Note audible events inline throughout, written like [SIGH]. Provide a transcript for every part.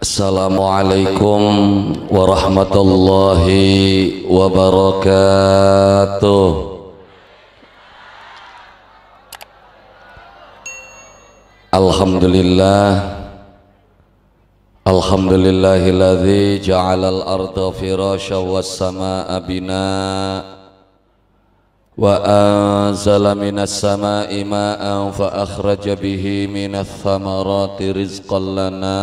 السلام عليكم ورحمة الله وبركاته الحمد لله الحمد لله الذي جعل الأرض فراشا والسماء بناء وأنزل من السماء ماء فأخرج به من الثمرات رزقا لنا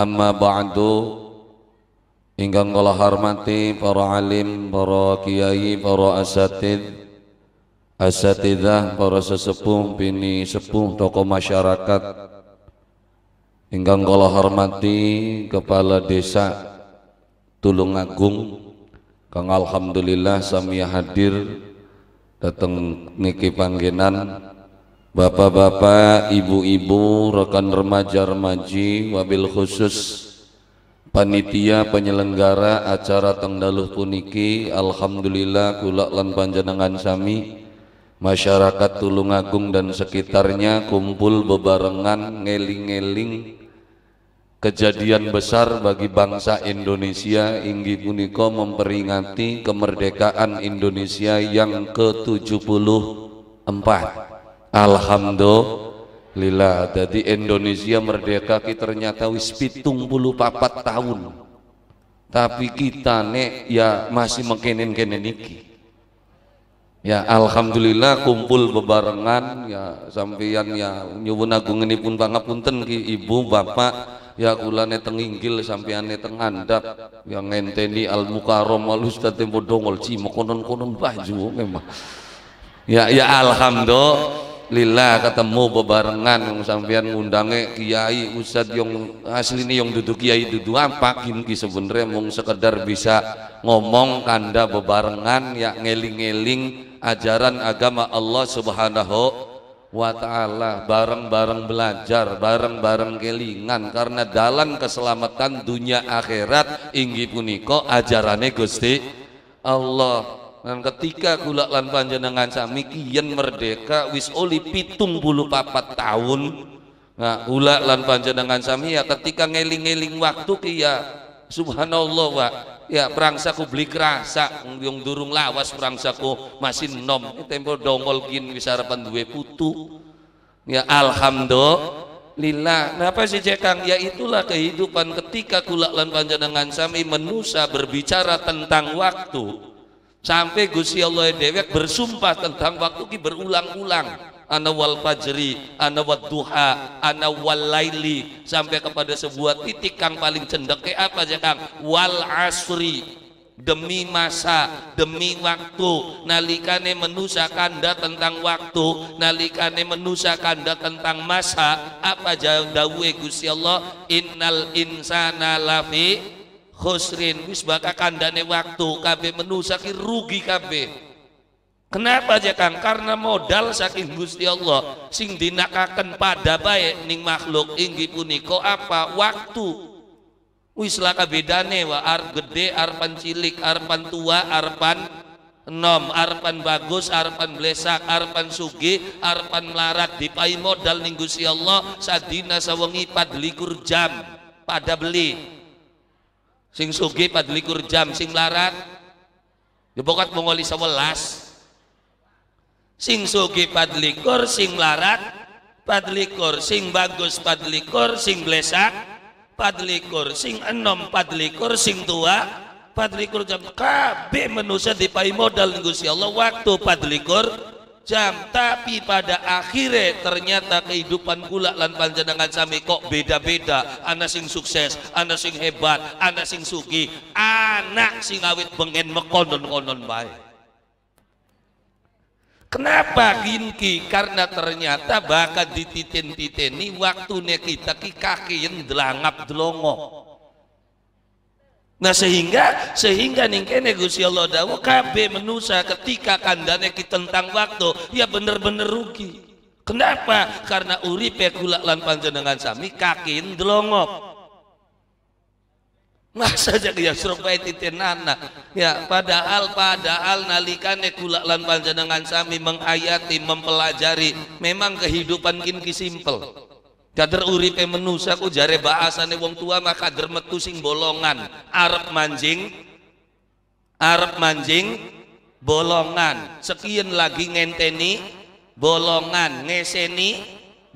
Amma ba'du Ingkang kula hormati para alim, para kiai, para asatid Asatidah, para sesepuh, bini sepuh, tokoh masyarakat Ingkang kula hormati Kepala Desa tulung agung. Kang Alhamdulillah sami hadir dateng niki panggenan Bapak-bapak, ibu-ibu, rekan remaja-remaji, wabil khusus panitia penyelenggara acara Tengdaluh puniki, alhamdulillah kulak lan panjenengan sami masyarakat Tulungagung dan sekitarnya kumpul bebarengan ngeling-ngeling kejadian besar bagi bangsa Indonesia inggi puniko memperingati kemerdekaan Indonesia yang ke-74. Alhamdulillah jadi Indonesia merdeka kita ternyata wis pitung puluh papat tahun tapi kita nek ya masih mengkenen kenen iki ya Alhamdulillah kumpul bebarengan ya sampeyan ya nyubun agung ini pun pangapunten ki ibu bapak ya kulane tenginggil inggil sampeane teng yang ngenteni al mukarom al ustad tempo dongol cimo konon konon baju memang ya ya alhamdulillah lila ketemu bebarengan yang sampean ngundangnya kiai ustad yang asli ini yang duduk kiai duduk apa kini sebenarnya mung sekedar bisa ngomong kanda bebarengan ya ngeling-ngeling ajaran agama Allah subhanahu wa ta'ala bareng-bareng belajar bareng-bareng kelingan karena dalam keselamatan dunia akhirat inggi puniko ajarannya gusti Allah dan ketika gula lan panjenengan sami kian merdeka wis oli pitung bulu papat tahun nah gula lan panjenengan sami ya ketika ngeling-ngeling waktu kia ya, subhanallah wa ya perangsaku beli kerasa yang durung lawas perangsaku masih nom tempo dongol gin wis harapan dua putu ya alhamdulillah lillah. Napa sih cekang? Ya itulah kehidupan ketika kulaklan lan panjenengan sami menusa berbicara tentang waktu sampai Gusti Allah dewek bersumpah tentang waktu ki berulang-ulang ana wal fajri ana wad duha ana wal laili sampai kepada sebuah titik kang paling ke apa ya kang wal asri demi masa demi waktu nalikane menusa kanda tentang waktu nalikane menusa kanda tentang masa apa jauh dawe Gusti Allah innal insana lafi khusrin wis bakal kandane waktu KB menu saking rugi KB kenapa aja Kang karena modal saking Gusti Allah sing dinakaken pada baik ning makhluk inggih puniko apa waktu wis lah kabedane wa argede gede arpan cilik arpan tua arpan nom arpan bagus arpan blesak arpan sugi arpan melarat dipai modal ning Gusti Allah sadina sawengi padlikur jam pada beli sing sugi padlikur jam sing larat jebokat ya, mongoli sebelas sing sugi padlikur sing larat padlikur sing bagus padlikur sing blesak padlikur sing enom padlikur sing tua padlikur jam kabe manusia dipai modal Gusti Allah waktu padlikur jam tapi pada akhirnya ternyata kehidupan kula lan panjenengan sami kok beda-beda anak sing sukses anak sing hebat anak sing suki anak sing awit bengen mekonon konon baik Kenapa ginki? Karena ternyata bahkan dititin ini waktunya kita ki kaki yang delangap delongo. Nah sehingga sehingga ning kene Gusti Allah dawuh kabeh menusa ketika kandane ditentang waktu ya bener-bener rugi. Kenapa? Karena uripe kula lan panjenengan sami kakin delongok. Masa aja ya survei titenana. Ya padahal padahal nalikane kula lan panjenengan sami mengayati mempelajari memang kehidupan kini simpel kader uripe menusa ku jare bahasane wong tua mah kader metu sing bolongan arep manjing arep manjing bolongan sekian lagi ngenteni bolongan ngeseni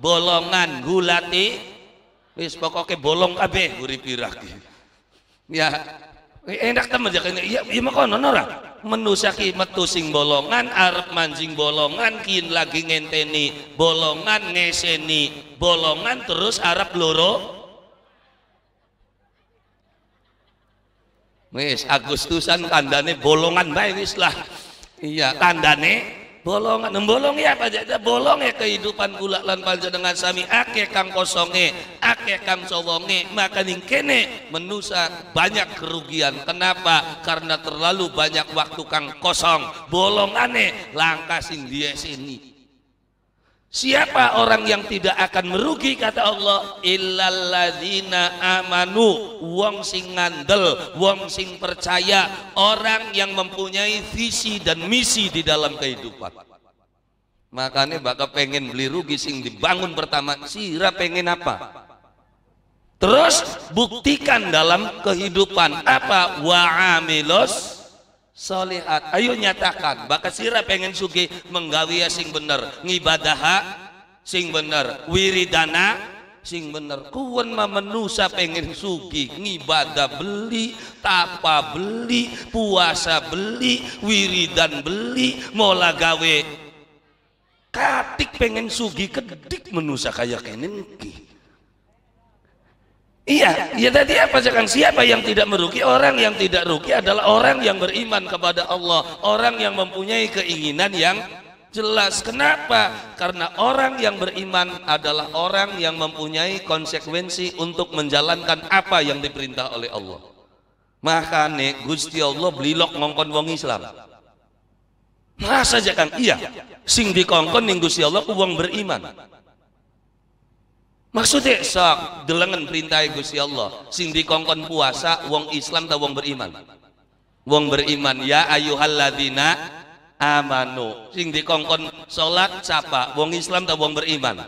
bolongan gulati wis pokoknya bolong kabeh urip iraki ya enak temen jaga ini iya iya makono orang ki metu sing bolongan arep manjing bolongan kin lagi ngenteni bolongan ngeseni bolongan terus Arab loro wis Agustusan tandane bolongan baik wis lah iya tandane bolongan nembolong ya pak jadi bolong ya kehidupan kula lan panjenengan sami ake kang kosonge ake kang sowonge maka kene menusa banyak kerugian kenapa karena terlalu banyak waktu kang kosong bolongane langkah sing dia sini Siapa orang yang tidak akan merugi kata Allah illalladzina amanu wong sing ngandel wong sing percaya orang yang mempunyai visi dan misi di dalam kehidupan makanya bakal pengen beli rugi sing dibangun pertama sira pengen apa terus buktikan dalam kehidupan apa wa solihat ayo nyatakan bakat sira pengen sugi menggawi ya sing bener ngibadaha sing bener wiridana sing bener kuwen mah menusa pengen sugi ngibadah beli tapa beli puasa beli wiridan beli mola gawe katik pengen sugi kedik menusa kayak kenen Iya, iya, ya tadi apa jangan siapa yang tidak merugi? Orang yang tidak rugi adalah orang yang beriman kepada Allah, orang yang mempunyai keinginan yang jelas. Kenapa? Karena orang yang beriman adalah orang yang mempunyai konsekuensi untuk menjalankan apa yang diperintah oleh Allah. Maka nih Gusti Allah belilok ngongkon wong Islam. Masa jangan kan? iya, sing dikongkon ning Gusti Allah uang beriman maksudnya sok delengan perintah Gusti Allah sing kongkon puasa wong Islam atau wong beriman wong beriman ya ayyuhalladzina amanu sing kongkon salat siapa? wong Islam atau wong beriman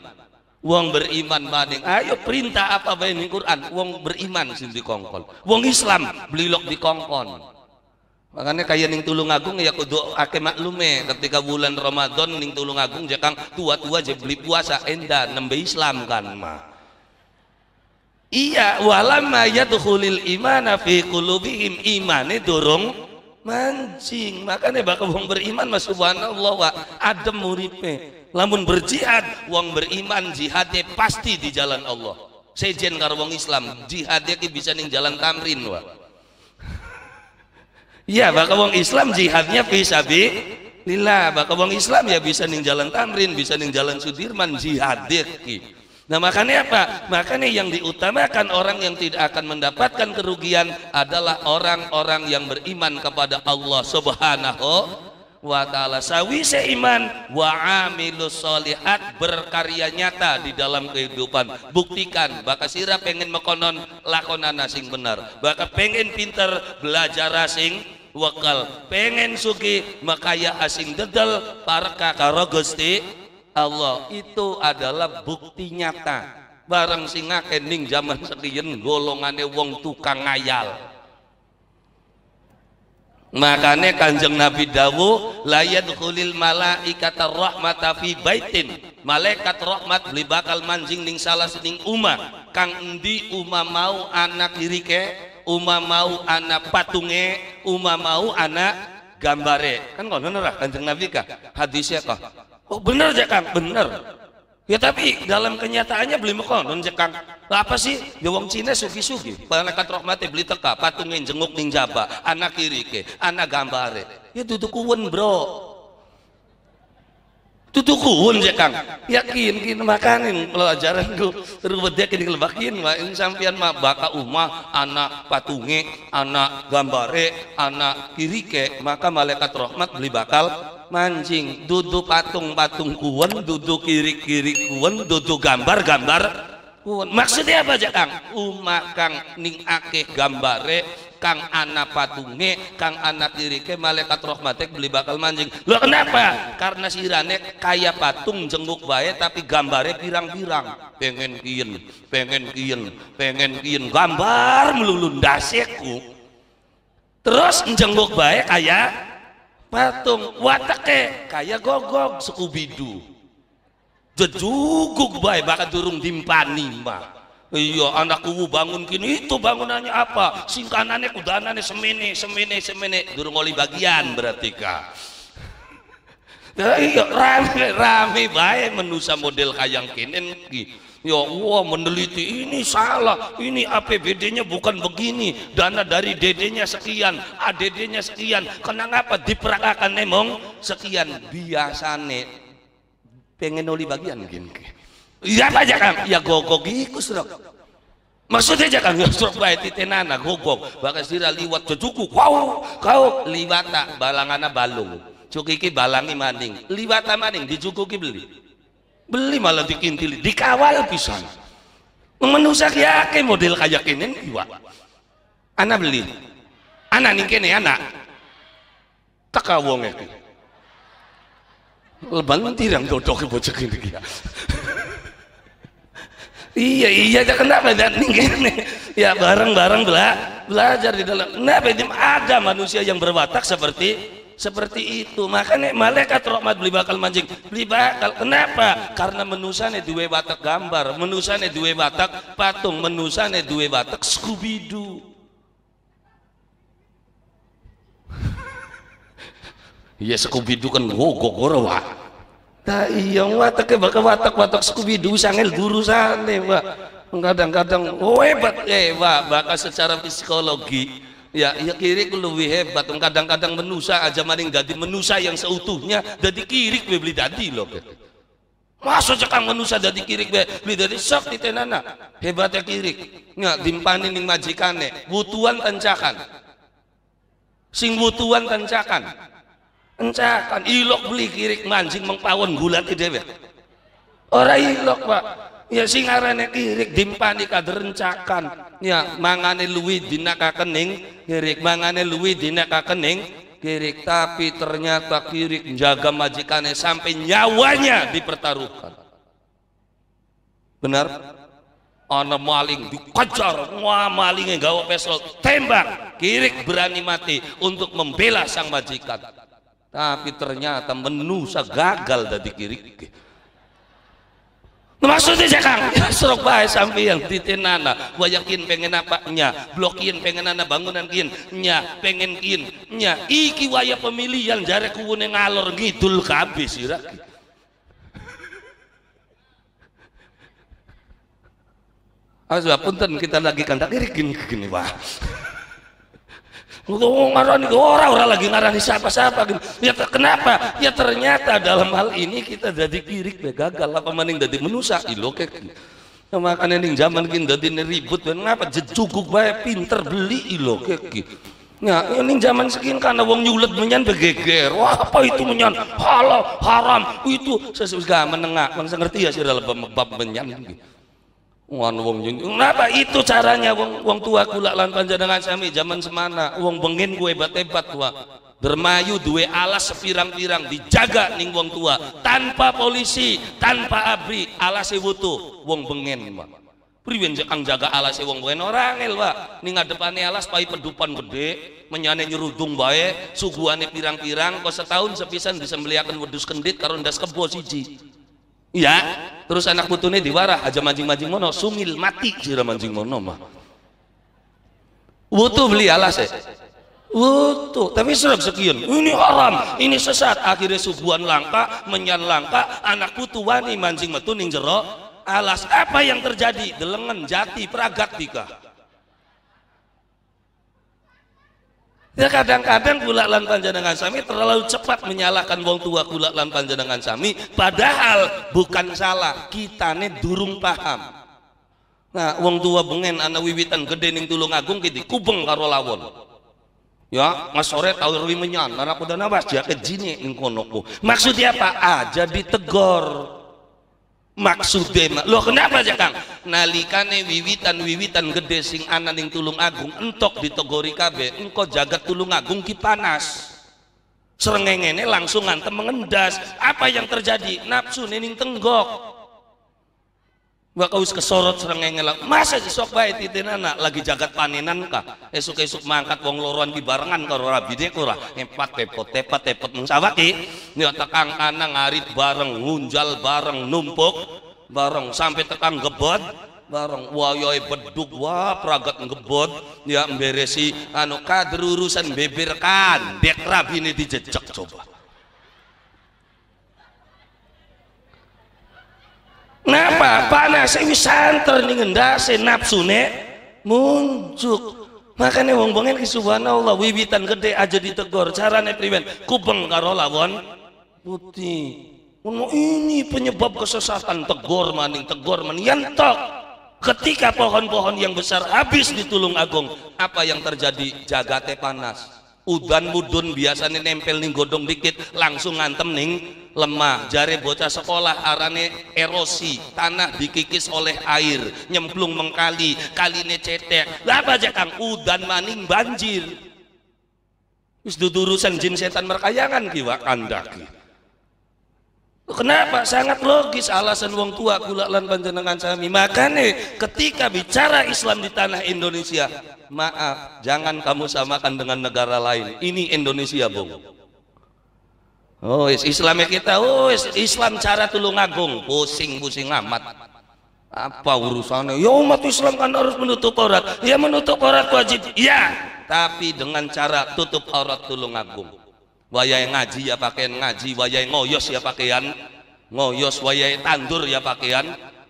wong beriman maning ayo perintah apa bae ning Quran wong beriman sing kongkon. wong Islam beli di kongkon. Makanya kaya ning tulung agung ya kudu ake maklume ketika bulan Ramadan ning tulung agung jakang ya tua-tua je beli puasa enda nembe Islam kan ma Iya walamma yadkhulil imana fi kulubihim imane dorong mancing. Makanya bakal wong beriman mas subhanallah wa adem muripe Lamun berjihad wong beriman jihadnya pasti di jalan Allah. Sejen karo wong Islam jihadnya bisa ning jalan tamrin wa Iya, bakal wong Islam jihadnya fisabi lillah bakal wong Islam ya bisa ning jalan Tamrin bisa ning jalan Sudirman jihad nah makanya apa makanya yang diutamakan orang yang tidak akan mendapatkan kerugian adalah orang-orang yang beriman kepada Allah subhanahu wa ta'ala sawise iman wa amilus solihat berkarya nyata di dalam kehidupan buktikan baka sira pengen mekonon lakonan asing benar baka pengen pinter belajar asing wakal pengen suki makaya asing dedel para kakaro gusti Allah itu adalah bukti nyata barang singa kening zaman sekian golongannya wong tukang ngayal makanya kanjeng Nabi Dawu layan kulil malaikat rahmat fi baitin malaikat rahmat beli bakal mancing ning salah sening umat kang endi uma mau anak diri ke Uma mau anak patunge, uma mau anak gambare. Kan kau kan kanjeng Nabi kah? Hadisnya kah? Oh benar ya kang, bener. Ya tapi dalam kenyataannya beli mekonon jekang. Lah apa sih? Ya wong Cina sugi-sugi. Malaikat mati beli teka patungin jenguk ning jaba, anak kiri ke, anak gambare. Ya duduk kuwen, Bro tutukuhun ya kang yakin kini makanin pelajaran ku dia kini lebakin wah ini sampian mah baka umah anak patunge anak gambare anak kiri kirike maka malaikat rahmat beli bakal mancing duduk patung patung kuen duduk kiri kiri kuen duduk gambar gambar pun. Maksudnya apa aja Kang? Uma Kang ning akeh gambare Kang ana patunge Kang ana ke malaikat rahmatek beli bakal mancing. Lo kenapa? Karena si rane kaya patung jenguk bae tapi gambare pirang-pirang. Pengen kian, pengen kian, pengen kian. gambar melulu ndaseku. Terus jenguk bae kaya patung watake kaya gogog suku bidu jejuguk baik bahkan turun dimpani mah iya anakku kubu bangun kini itu bangunannya apa singkanannya kudanannya semene semene semene durung oli bagian berarti kak. iya rame rame baik menusa model kayang kini ya Allah meneliti ini salah ini APBD nya bukan begini dana dari DD nya sekian ADD nya sekian kenapa diperagakan emong sekian biasane pengen nuli bagian gini, iya apa aja kang ya gogok gitu sudah maksudnya aja kang ya sudah baik titenana gogok bahkan sudah liwat cucuku wow kau liwata balangana balung cukiki balangi maning liwata maning dicukuki beli beli malah tili dikawal pisan menusak yakin model kayak ini iwa anak beli anak nih kene anak tak kawong ya Leban tirang dodok bocek ini ya. iya iya ya kenapa dan nih ya bareng-bareng bela belajar di dalam kenapa ada manusia yang berwatak seperti seperti itu makanya malaikat rahmat beli bakal mancing beli bakal kenapa karena menusane dua watak gambar menusane dua watak patung menusane dua watak skubidu Iya Scooby Doo kan gogok wah tak iya tak bakal watak watak Scooby Doo sangel guru sana wah kadang-kadang oh hebat eh wah bahkan secara psikologi ya ya kiri lebih hebat kadang-kadang menusa aja maling jadi menusa yang seutuhnya jadi kiri gue beli dadi loh masuk cekang menusa jadi kiri beli dari sok di tenana hebatnya kiri nggak dimpanin ning majikane butuan tancakan, sing butuan tancakan encatan ilok beli kirik mancing mengpawon gulati dhewe Orang ilok pak ya sing arane kirik dimpani rencakan ya mangane luwi dina kening kirik mangane luwi dina kening kirik tapi ternyata kirik jaga majikannya sampai nyawanya dipertaruhkan benar ana maling dikejar wah malingnya gawa pistol tembak kirik berani mati untuk membela sang majikan tapi ternyata menu gagal dari kiri maksudnya saya kang serok baik sampai yang gua yakin pengen apa nya blokin pengen anak bangunan kin nya pengen kin nya iki waya pemilihan jarak kuwune ngalor ngidul kabis ya Awas punten kita lagi kandak kiri gini gini wah. Oh, ngarani orang orang lagi ngarani siapa-siapa gitu. ya kenapa ya ternyata dalam hal ini kita jadi kirik be gagal apa maning jadi menusa ilo kek nah, ya, makanya ning zaman kini jadi ribut kenapa Jadi jejuguk bae pinter beli ilo kek Nah, ya, ini zaman sekian karena wong nyulet menyan begeger. Wah, apa itu menyan? Halal, haram, itu sesuatu gak menengah. Mangsa ngerti ya sih dalam bab menyan. Gitu. Wan wong kenapa itu caranya wong wong tua kula lan panjenengan sami zaman semana wong bengin gue hebat-hebat tua Dermayu duwe alas sepirang-pirang dijaga ning wong tua tanpa polisi tanpa abri alas wutu wong bengin Pak priwen kang jaga alas wong bengin orang el Pak ning ngadepane alas pai pedupan gede menyane nyerudung bae suguhane pirang-pirang kok setahun sepisan disembeliaken wedus kendit karo ndas kebo siji iya terus anak putune diwarah aja mancing-mancing mono sumil mati sira mancing mono mah wutu beli alas ya wutu tapi serap sekian ini haram ini sesat akhirnya subuan langka menyan langka anak putu wani mancing metu ning jero alas apa yang terjadi delengen jati tika. Ya kadang-kadang kula lan panjenengan sami terlalu cepat menyalahkan wong tua kula lan panjenengan sami padahal bukan salah, kita nih durung paham. Nah, wong tua bengen anak wiwitan gede ning agung kiti kubeng karo lawon. Ya, Mas sore tau rewi menyan, karena aku nambah was dia kejini ning konokku. Maksudnya apa? Aja jadi tegor maksudnya lo kenapa ya kang nalikane wiwitan-wiwitan gede sing anan ing tulung agung entok togori kabe engko jagat tulung agung kipanas serengengene langsung ngantem mengendas apa yang terjadi nafsu nening tenggok Mbak kaus kesorot serengenge lang. Masa sih sok baik itu nana lagi jagat paninan kah? esok-esok mangkat wong loruan barengan karo rabi dek kura Empat tepot tepat tepot mengsabaki sawaki. Ya, tekang anang ngarit bareng ngunjal bareng numpuk bareng sampai tekang gebot bareng wayoe beduk wah pragat ngebot ya memberesi anu kadrurusan dek rabi ini dijejak coba Napa Panas wis santer ning endase nafsune muncul. Makanya wong bongen ki subhanallah wiwitan gede aja ditegor carane priwen kubeng karo lawan putih. Ngono ini penyebab kesesatan tegor maning tegor maning tok Ketika pohon-pohon yang besar habis ditulung Agung, apa yang terjadi? Jagate panas udan mudun biasanya nempel nih godong dikit langsung ngantem nih lemah jari bocah sekolah arane erosi tanah dikikis oleh air nyemplung mengkali kaline cetek apa aja kang udan maning banjir wis dudurusan jin setan merkayangan kiwa kandaki Kenapa? Sangat logis alasan wong tua kula lan panjenengan sami. Makanya ketika bicara Islam di tanah Indonesia, maaf, jangan kamu samakan dengan negara lain. Ini Indonesia, Bung. Oh, Islam ya kita, oh, Islam cara tulung agung, pusing-pusing amat apa urusannya ya umat Islam kan harus menutup aurat ya menutup aurat wajib ya tapi dengan cara tutup aurat tulung agung wayai ngaji ya pakaian ngaji wayai ngoyos ya pakaian ngoyos wayai tandur ya pakaian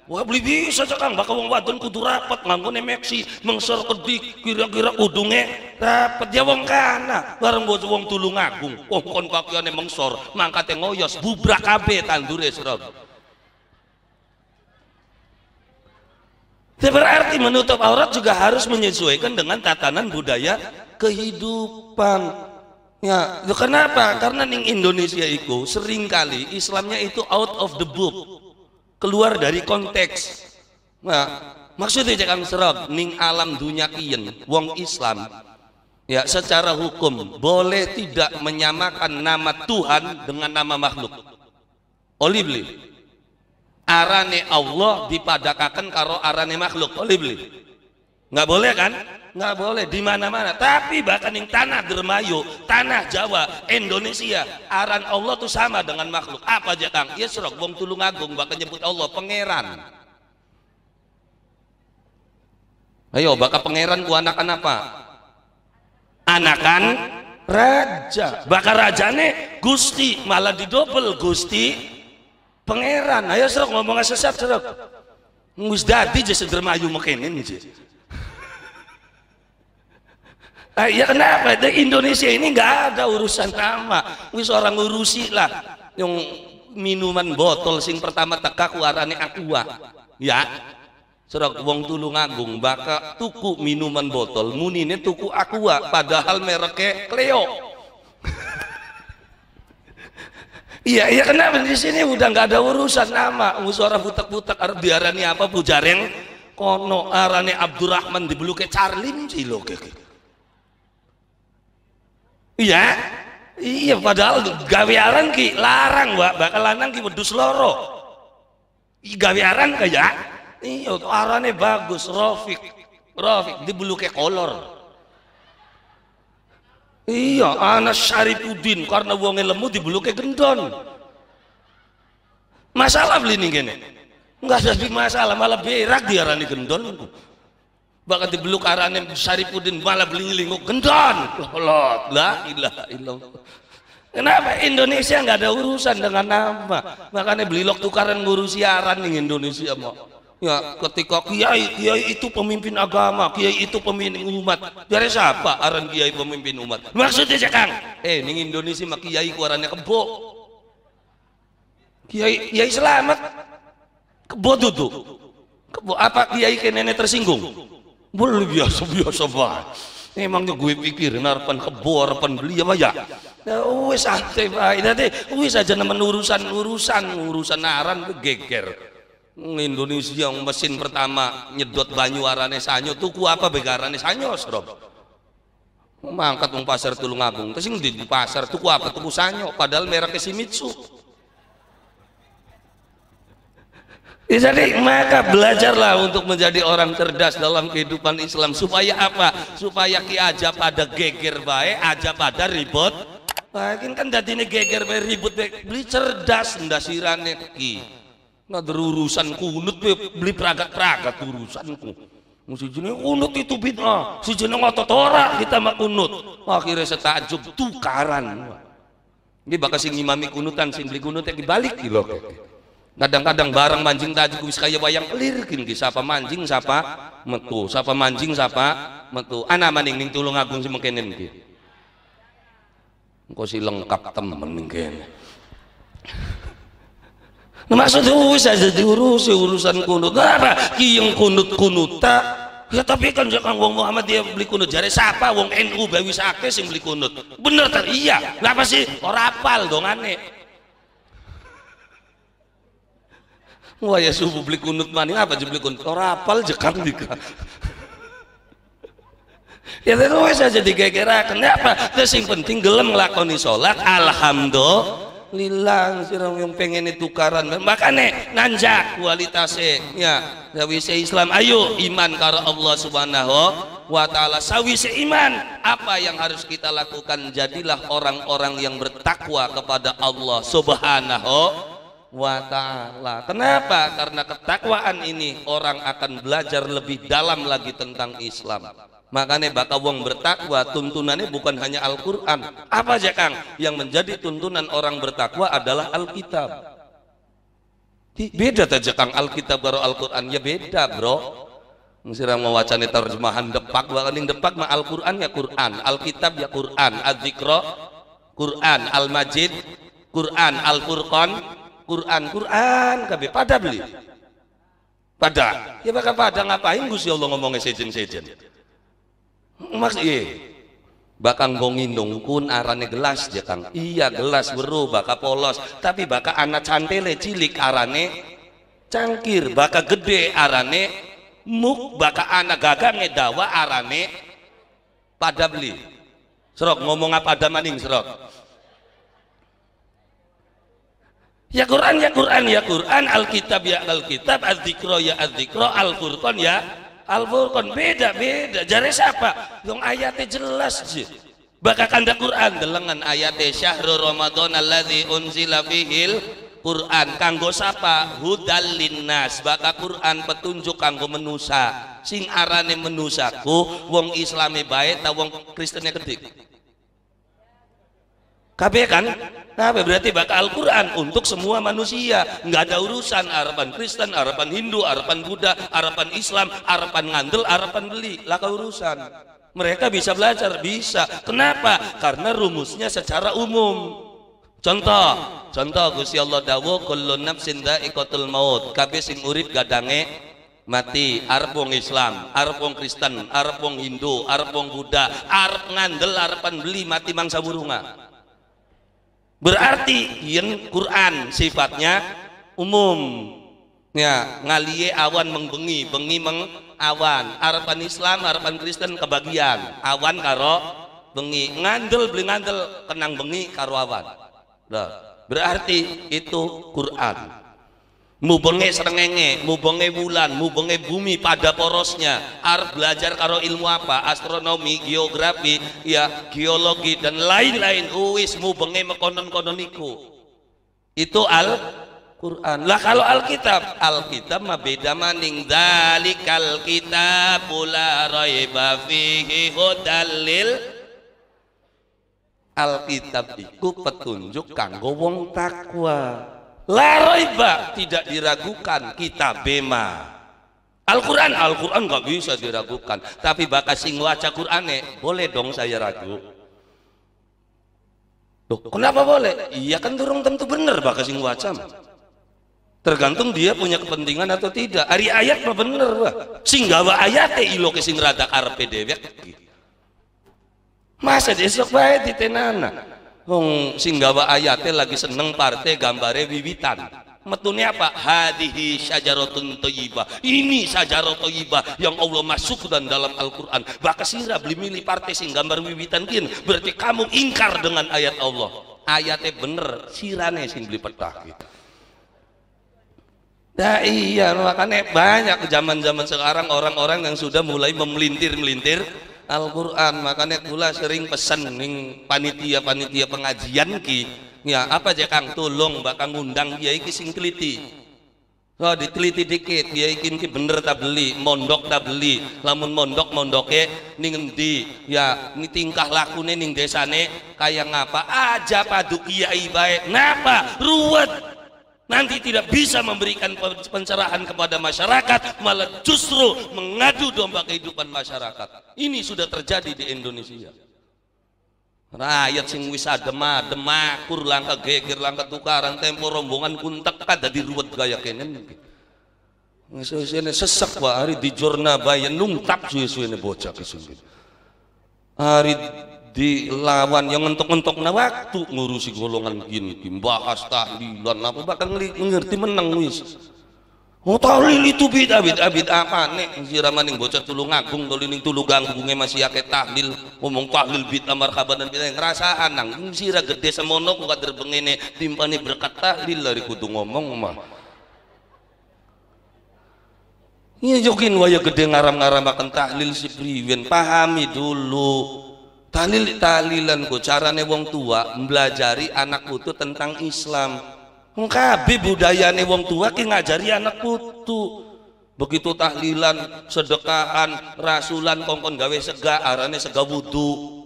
Wah beli bisa cekang bakal wong wadon kudu rapat nganggone meksi mengsor kedik kira-kira kudunge rapat ya wong kana bareng buat wong tulung agung wong kon pakaiane mengsor mangkate ngoyos bubrak kabeh tandure srob Berarti menutup aurat juga harus menyesuaikan dengan tatanan budaya kehidupan Ya, kenapa? Karena di Indonesia itu seringkali Islamnya itu out of the book, keluar dari konteks. Nah, maksudnya jangan serok ning alam dunia kian, wong Islam ya secara hukum boleh tidak menyamakan nama Tuhan dengan nama makhluk. Oli beli arane Allah dipadakakan karo arane makhluk. Oli beli nggak boleh kan nggak boleh di mana mana tapi bahkan yang tanah dermayu tanah Jawa Indonesia aran Allah tuh sama dengan makhluk apa aja kang ya serok bong tulung agung bahkan nyebut Allah pangeran ayo bakal pangeran ku anak apa anakan raja bakal rajane gusti malah didobel gusti pangeran ayo serok ngomong sesat serok Ngus dadi je sedermayu mekenen je. Ah, ya kenapa? Di Indonesia ini nggak ada urusan sama. Wis orang urusi lah. Yang minuman botol sing pertama teka kuarane aqua. Ya. Surak wong ngagung baka tuku minuman botol munine tuku aqua padahal mereknya Cleo. [LAUGHS] Iya, iya kenapa di sini udah nggak ada urusan nama. Musora butek-butek arab diarani apa bujareng kono arane Abdurrahman dibeluke Charlie sih lo iya iya padahal gawearan ki larang mbak bakal lanang ki wedus loro gawearan kayak iya arane bagus Rofik Rofik ke kolor Iya, anak syarifuddin karena wonge lemu ke gendon. Masalah beli nih gini. Enggak ada masalah, malah berak diarani gendon bakal dibeluk arane Syarifuddin malah beling-linguk oh, gendon lolot la ilaha illallah Kenapa Indonesia nggak ada urusan dengan nama? Makanya beli lok tukaran guru siaran di Indonesia mau. Ya, ketika kiai kiai itu pemimpin agama, kiai itu pemimpin umat. Dari siapa aran kiai pemimpin umat? Maksudnya cekang. Eh, di Indonesia mah kiai kuarannya kebo. Kiai kiai selamat. Kebo tuh. Kebo apa kiai ke nenek tersinggung? Boleh biasa-biasa banget. Emangnya gue pikir harapan kebo narapan beli apa ya, ya? Nah, sate santai bae. Nanti wis aja nemen urusan-urusan urusan naran begeger. Indonesia yang mesin pertama nyedot banyu arane sanyo tuku apa begarane sanyo srob mangkat mau pasar tulung agung terus di pasar tuku apa tuku sanyo padahal mereknya Shimizu Ya, jadi maka belajarlah untuk menjadi orang cerdas dalam kehidupan Islam supaya apa? Supaya ki aja pada geger baik, aja pada ribut. Makin kan jadi ini geger baik ribut baik. Beli cerdas ndak sirane ki. Nah urusan kunut beli peragat-peragat urusanku. Musi jenis kunut itu bid'ah. Si jenis ngotot ora kita mak kunut. Akhirnya setajub tukaran. Ini bakal sing imami kunutan sing beli kunut yang dibalik gitu kadang-kadang barang mancing tadi kuis kaya wayang pelir ki siapa mancing siapa metu siapa mancing siapa metu anak maning ning tulung agung si mungkinin ki engko si lengkap temen ning kene Nah, maksud usah diurusi urusan kunut. Apa? Kiyeng kunut-kunut tak ya tapi kan jangan ya wong Muhammad dia beli kunut jare siapa wong NU bawi sake sing beli kunut bener tak iya ngapa sih orang apal dong aneh Wah ya subuh beli kunut mani apa je beli kunut? Orang apal je dika. Ya terus wes aja digegera. Kenapa? Terus yang penting gelem ngelakoni sholat. Alhamdulillah. Siram yang pengen itu tukaran. Makanya nanjak kualitasnya. Ya. se Islam. Ayo iman karo Allah subhanahu wa ta'ala sawise iman apa yang harus kita lakukan jadilah orang-orang yang bertakwa kepada Allah subhanahu wa ta'ala kenapa? karena ketakwaan ini orang akan belajar lebih dalam lagi tentang Islam makanya bakal wong bertakwa tuntunannya bukan hanya Al-Quran apa aja Kang? yang menjadi tuntunan orang bertakwa adalah Alkitab beda aja Kang Alkitab baru Al-Quran ya beda bro mau mewacani terjemahan depak bahkan yang depak mah Al-Qur'an ya Qur'an, Alkitab ya Qur'an, az zikro Qur'an, Al-Majid Qur'an, Al-Furqan Quran Quran kabeh pada beli pada ya bakal pada ngapain Gusti ya Allah ngomongnya sejen-sejen Mas iya ngongin dong kun arane gelas dia kang iya gelas bro baka polos tapi baka anak cantele cilik arane cangkir baka gede arane muk baka anak gagah dawa arane pada beli serok ngomong apa ada maning serok Ya Quran, ya Quran, ya Quran, Alkitab, ya Alkitab, al ya Al-Dikro, Al-Furqan, ya Al-Furqan. Beda, beda. Jari siapa? Yang ayatnya jelas sih. Bahkan kanda Quran delengan ayatnya syahrul Ramadan alladzi unzila fihil Quran kanggo siapa? hudal linnas Quran petunjuk kanggo menusa sing arane menusaku wong islami baik, tawong wong ketik. Kabe kan? Nah, berarti bakal Al-Quran untuk semua manusia. Nggak ada urusan Araban Kristen, Araban Hindu, Araban Buddha, Araban Islam, Araban ngandel, Araban beli. Laka urusan. Mereka bisa belajar, bisa. Kenapa? Karena rumusnya secara umum. Contoh, contoh Gusti Allah dawo kullu nafsin dha'iqatul maut. Kabeh sing urip gadange mati arep Islam, arep Kristen, arep Hindu, arep Buddha, arep ngandel, arepan beli mati mangsa burunga berarti yang Quran sifatnya umum ya ngalie awan mengbengi bengi meng awan harapan Islam harapan Kristen kebagian awan karo bengi ngandel beli ngandel kenang bengi karo awan berarti itu Quran mubenge serengenge mubenge bulan mubenge bumi pada porosnya Harus belajar karo ilmu apa astronomi geografi ya geologi dan lain-lain uwis oh, mubenge mekonon kononiku itu al Quran lah kalau Alkitab Alkitab mah beda maning dalikal kitab pula raiba fihi hudalil Alkitab itu petunjuk kanggo wong takwa Laraiba tidak diragukan kita bema. Al-Quran, Al-Quran nggak bisa diragukan. Tapi bakal sing waca Qurane, boleh dong saya ragu. Loh, kenapa boleh? Iya kan turun tentu bener, bakal sing waca. Tergantung dia punya kepentingan atau tidak. Ari ayat mah bener, Pak. Sing gawa ayate ilo ke sing rada arepe dewek. Masa besok bae ditenana. Hong sing gawa ayate lagi seneng partai gambare wiwitan. Metune apa? Hadihi syajaratun thayyibah. Ini syajarah thayyibah yang Allah masukkan dalam Al-Qur'an. Bakasira beli milih partai sing gambar wiwitan kin, berarti kamu ingkar dengan ayat Allah. Ayatnya bener, sirane sing beli petah gitu. Nah iya makanya banyak zaman-zaman sekarang orang-orang yang sudah mulai memelintir-melintir Al-Quran makanya kula sering pesan ning panitia-panitia pengajian ki ya apa aja kang tolong bakal ngundang dia iki sing teliti Oh, diteliti dikit, ya ikin ki bener tak beli, mondok tak beli, lamun mondok mondoke ning endi, ya ini tingkah lakune ning desane kayak ngapa aja padu kiai baik, napa ruwet nanti tidak bisa memberikan pencerahan kepada masyarakat malah justru mengadu domba kehidupan masyarakat ini sudah terjadi di Indonesia rakyat sing wis adem adem kur langka geger langka tukaran tempo rombongan kuntek kada di ruwet gaya kene ini sesek hari di jurna bayan nungtap suwe ini bocah kesungguh. Hari dilawan yang ngentok-ngentok na waktu ngurusi golongan gini dibahas tahlilan apa bahkan ngerti menang wis Oh tahlil itu beda beda beda apa nek si ning bocah tulung agung tuli ning tulung ganggungnya masih akeh tahlil ngomong tahlil bid'ah marhaban dan bid'ah ngerasa anang. sira gede semono ku kader bengene timpani berkat tahlil lari kudu ngomong mah Ini iya, jokin waya gede ngaram-ngaram akan tahlil si priwin pahami dulu talil ku carane wong tua mempelajari anak putu tentang Islam ngkabe budayane wong tua ki ngajari anak putu begitu tahlilan sedekahan rasulan kongkon gawe sega arane sega wudu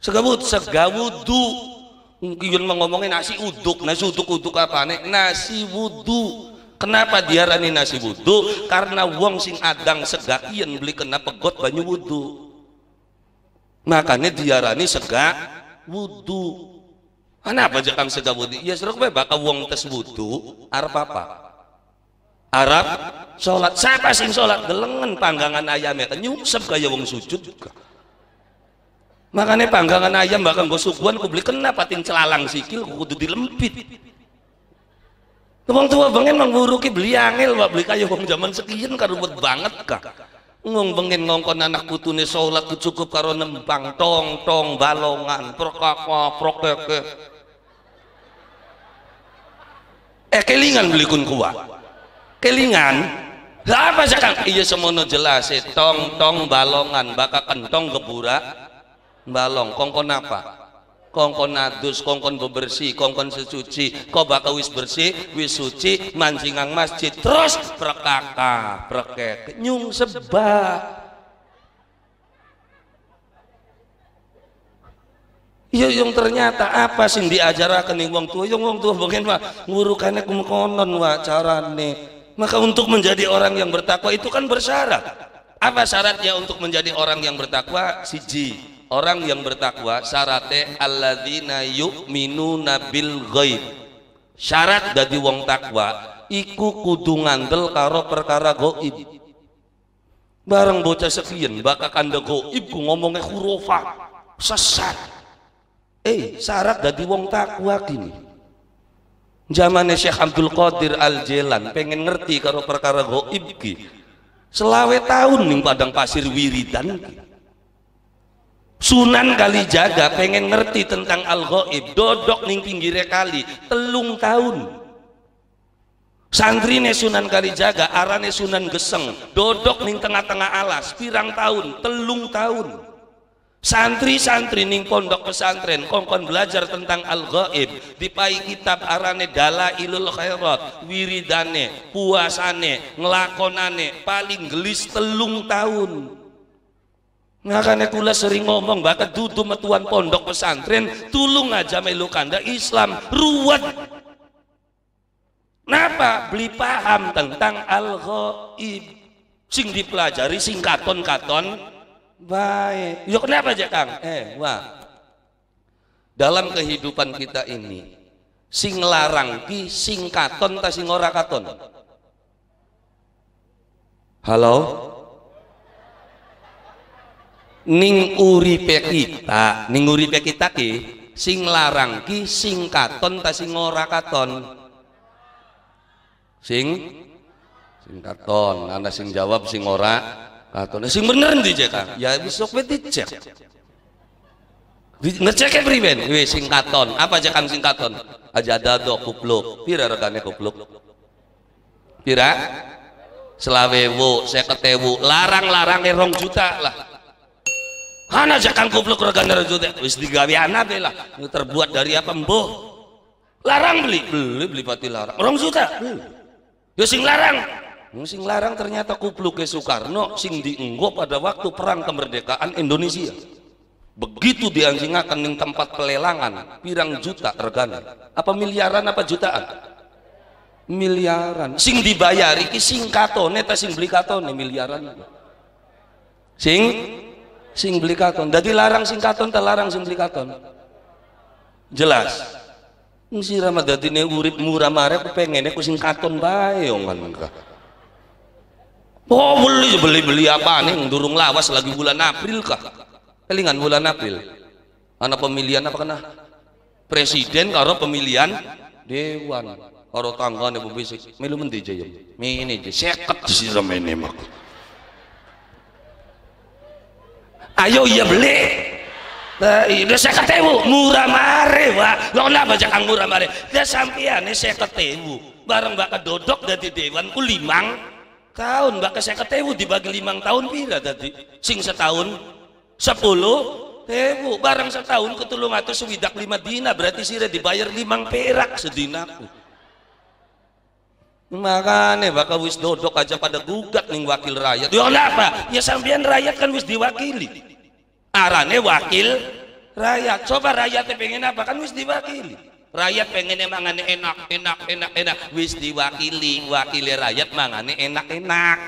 sega wudu sega wudu mungkin mengomongin nasi uduk nasi uduk uduk apa nih nasi wudu kenapa dia diarani nasi wudu karena wong sing adang sega ian beli kenapa pegot banyu wudu Makanya diarani segak wudu. Kenapa jakang sega wudu? Ya serok bae bakal wong tes wudu arep apa? Arab sholat siapa sing sholat gelengen panggangan ayam ya nyungsep kaya wong sujud juga makanya panggangan ayam bahkan gue suguhan gue beli kenapa ting celalang sikil gue kudu dilempit Wong tua bengen mang beli angel, mbak beli kayu wong zaman sekian karut banget kak ngong pengen ngongkon anak sholat ku cukup karo nembang tong tong balongan prokaka prokeke. Eh kelingan beli kun kuah. Kelingan. Lah apa kang Iya semono jelas e. tong tong balongan baka kentong gebura balong kongkon apa? kongkon nadus kongkon bebersih kongkon sesuci kau bakal wis bersih wis suci ang masjid terus perkaka perkek nyung sebab Iya yang ternyata apa sih diajarakan nih wong tua, yang wong tua bagian mah ngurukannya kumkonon wa carane. Maka untuk menjadi orang yang bertakwa itu kan bersyarat. Apa syaratnya untuk menjadi orang yang bertakwa? Siji, orang yang bertakwa syaratnya alladzina yu'minuna bil ghaib syarat dari wong takwa iku kudu ngandel karo perkara goib bareng bocah sekian bakal kanda goib ku ngomongnya hurufa sesat eh syarat dari wong takwa gini zamannya Syekh Abdul Qadir Al-Jelan pengen ngerti karo perkara goib ki selawe tahun nih padang pasir wiridan ki Sunan Kalijaga pengen ngerti tentang al-ghaib dodok ning pinggirnya kali telung tahun santri santrine Sunan Kalijaga arane Sunan Geseng dodok ning tengah-tengah alas pirang tahun telung tahun santri-santri ning pondok pesantren kongkon belajar tentang al-ghaib dipai kitab arane dala ilul khairat wiridane puasane ngelakonane paling gelis telung tahun Makanya kula sering ngomong bahkan dudu metuan pondok pesantren tulung aja melu kanda Islam ruwet. Napa beli paham tentang al-ghaib sing dipelajari sing katon-katon baik. Yuk, kenapa aja Kang? Eh, wah. Dalam kehidupan kita ini sing larang ki sing katon ta sing ora katon? Halo? ning uripe kita ning uripe kita ki sing larang ki sing katon ta sing ora katon sing sing katon ana sing jawab sing ora katon nah, sing bener ndi cek ya besok wis dicek ngecek priben wis sing katon apa cek sing katon aja dado kupluk pira regane kupluk pira selawewu seketewu larang larang rong juta lah Hana jakang kupluk regandar jute. Wis digawe anak lah. Terbuat dari apa mbuh? Larang beli, beli beli pati larang. Orang juta. Yo ya sing larang. Sing larang ternyata kupluk ke Soekarno sing dienggo pada waktu perang kemerdekaan Indonesia. Begitu dianjingakan di tempat pelelangan, pirang juta regandar. Apa miliaran apa jutaan? Miliaran. Sing dibayari, sing kato, ta sing beli kato nih miliaran. Sing sing beli katon jadi larang sing katon tak larang sing beli katon jelas si ramadati ini urip murah mare pengennya aku sing katon bayong kan oh beli beli beli apa nih durung lawas lagi bulan April kah kelingan bulan April anak pemilihan apa kena presiden karo pemilihan dewan karo tanggane pembisik melu mendi jaya mini jaya seket siram ini mak. ayo iya beli Nah, saya ketemu murah mare gak lo baca jangan murah mare dia sampiannya saya ketemu, bareng mbak kedodok dari dewan ku limang tahun mbak saya ketemu dibagi limang tahun pira tadi sing setahun sepuluh tewu bareng setahun ketulung atau sewidak lima dina berarti sih dibayar limang perak sedinaku Makanya, bakal wis dodok aja pada gugat nih wakil rakyat ya apa? ya sampean rakyat kan wis diwakili arane wakil rakyat coba rakyatnya pengen apa kan wis diwakili rakyat pengen mangane enak enak enak enak wis diwakili wakili rakyat Emang mangane enak enak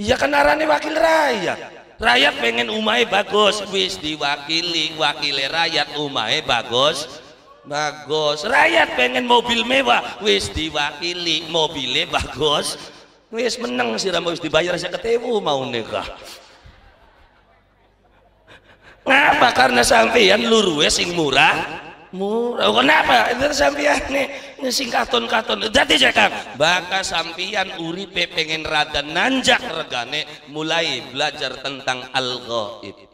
ya kan arane wakil rakyat rakyat pengen umai bagus wis diwakili wakili rakyat umai bagus bagus rakyat pengen mobil mewah wis diwakili mobilnya bagus wis menang sih wis dibayar saya ketemu mau nikah kenapa karena sampeyan lurus, sing murah murah oh, kenapa itu sampeyan nih sing katon katon jadi cekak baka sampean uripe pengen rada nanjak regane mulai belajar tentang al-ghaib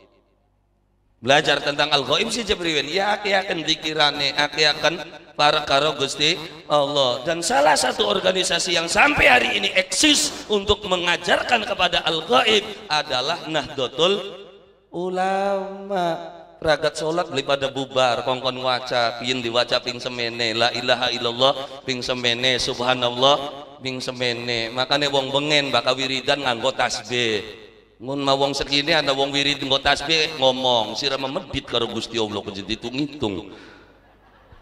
belajar tentang al-ghaib si Jibril ya akiakan dikirane akiakan para karo Gusti Allah dan salah satu organisasi yang sampai hari ini eksis untuk mengajarkan kepada al-ghaib adalah Nahdlatul Ulama ragat sholat beli pada bubar kongkon waca pin diwaca ping semene la ilaha illallah ping semene subhanallah ping semene makanya wong bengen bakal wiridan nganggo tasbih ngun mau wong segini ada wong wirid nggak tasbih ngomong sira memedit karo Gusti Allah kok ditung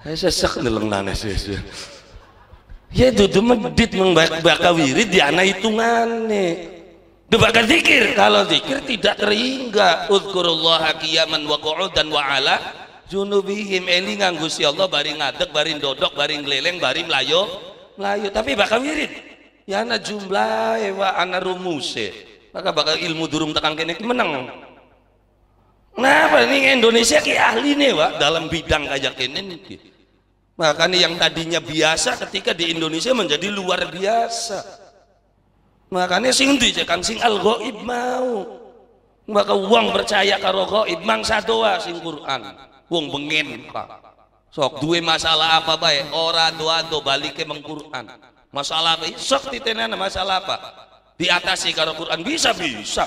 saya eh, sesek neleng nanes ya tuh medit membaca wirid di anak nih. Debaka zikir kalau zikir tidak terhingga uzkurullaha kiaman wa dan wa ala junubihim elingan Gusti Allah bari ngadek bari dodok bari ngeleleng bari melayu melayu tapi bakal wirid ya ana jumlah wa ana maka bakal ilmu durung tekan kene menang kenapa ini Indonesia ki ahli nih pak dalam bidang kayak kene nih makanya yang tadinya biasa ketika di Indonesia menjadi luar biasa makanya sing cekan sing al ghaib mau maka uang percaya karo ghaib mangsa doa sing Quran wong bengen pak sok duwe masalah apa baik orang doa do balik ke mengquran masalah apa sok tenan masalah apa diatasi karo Quran bisa bisa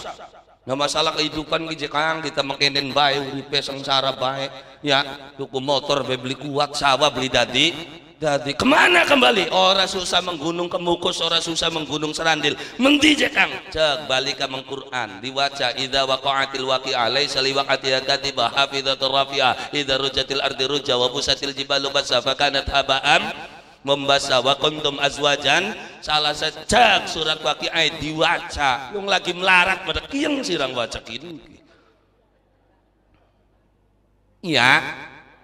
nah masalah kehidupan ki kang kita mengkenen bae uripe sengsara bae ya tuku motor be beli kuat sawah beli dadi dadi kemana kembali orang susah menggunung kemukus orang susah menggunung serandil menti kang cek balik ke mengquran diwaca idza waqa'atil waki' laisa liwaqatiha katibah hafizatur rafi'ah idza rujatil ardi ruja wa busatil jibalu kanat haba'an membaca wa kuntum azwajan salah sejak surat waqi'ah diwaca yang lagi melarat pada kiyang sirang waca kini iya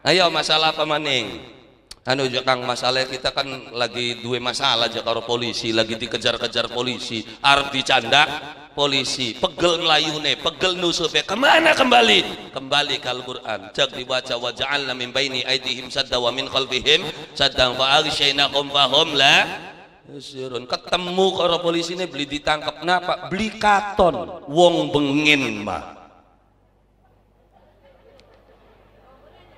ayo masalah apa maning anu ya, kang masalah kita kan lagi dua masalah jakaro polisi lagi dikejar-kejar polisi arti canda polisi pegel ngelayune pegel nusupe kemana kembali kembali ke Al-Quran cek dibaca wa ja'alna min baini aidihim sadda wa min khalfihim sadda fa aghsyainahum fahum la Yusirun. ketemu kalau polisi ini beli ditangkap napa beli katon wong bengin mah